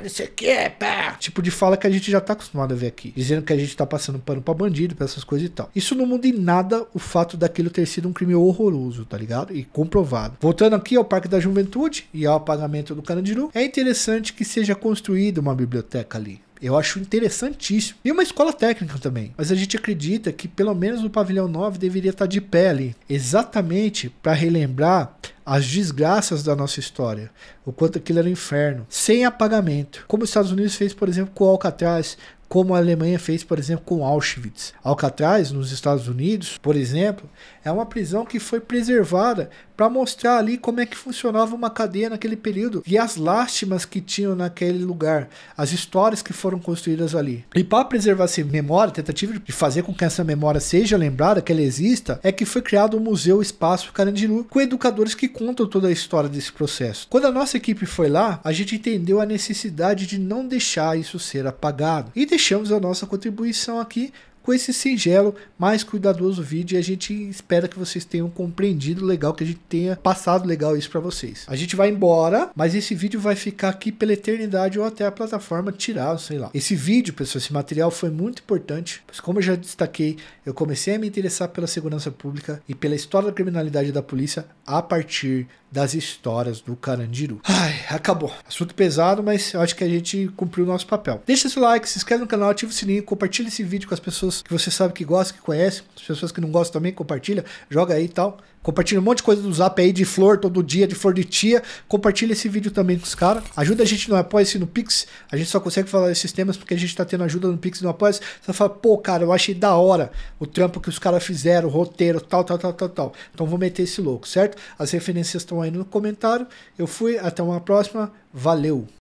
não sei o que, pá, tipo de fala que a gente já tá acostumado a ver aqui, dizendo que a gente tá passando pano pra bandido, pra essas coisas e tal. Isso não muda em nada o fato daquilo ter sido um crime horroroso, tá ligado? E comprovado. Voltando aqui ao Parque da Juventude e ao apagamento do Carandiru, é interessante que seja construída uma biblioteca ali, eu acho interessantíssimo. E uma escola técnica também. Mas a gente acredita que pelo menos o pavilhão 9 deveria estar tá de pé ali, exatamente para relembrar as desgraças da nossa história, o quanto aquilo era um inferno, sem apagamento. Como os Estados Unidos fez, por exemplo, com Alcatraz, como a Alemanha fez, por exemplo, com Auschwitz. Alcatraz, nos Estados Unidos, por exemplo, é uma prisão que foi preservada para mostrar ali como é que funcionava uma cadeia naquele período e as lástimas que tinham naquele lugar, as histórias que foram construídas ali. E para preservar essa memória, tentativa de fazer com que essa memória seja lembrada, que ela exista, é que foi criado o Museu Espaço Carandiru com educadores que contam toda a história desse processo. Quando a nossa equipe foi lá, a gente entendeu a necessidade de não deixar isso ser apagado e deixamos a nossa contribuição aqui com esse singelo, mais cuidadoso vídeo e a gente espera que vocês tenham compreendido legal, que a gente tenha passado legal isso para vocês. A gente vai embora, mas esse vídeo vai ficar aqui pela eternidade ou até a plataforma tirar, sei lá. Esse vídeo, pessoal, esse material foi muito importante, pois como eu já destaquei, eu comecei a me interessar pela segurança pública e pela história da criminalidade da polícia a partir das histórias do Carandiru. Ai, acabou. Assunto pesado, mas eu acho que a gente cumpriu o nosso papel. Deixa seu like, se inscreve no canal, ativa o sininho, compartilha esse vídeo com as pessoas pessoas que você sabe que gosta, que conhece, as pessoas que não gostam também, compartilha, joga aí e tal. Compartilha um monte de coisa do zap aí de flor todo dia, de flor de tia. Compartilha esse vídeo também com os caras. Ajuda a gente no Apoia-se no Pix. A gente só consegue falar desses temas porque a gente tá tendo ajuda no Pix e no Apoia-se. Você fala, pô, cara, eu achei da hora o trampo que os caras fizeram, o roteiro, tal, tal, tal, tal, tal. Então vou meter esse louco, certo? As referências estão aí no comentário. Eu fui, até uma próxima. Valeu!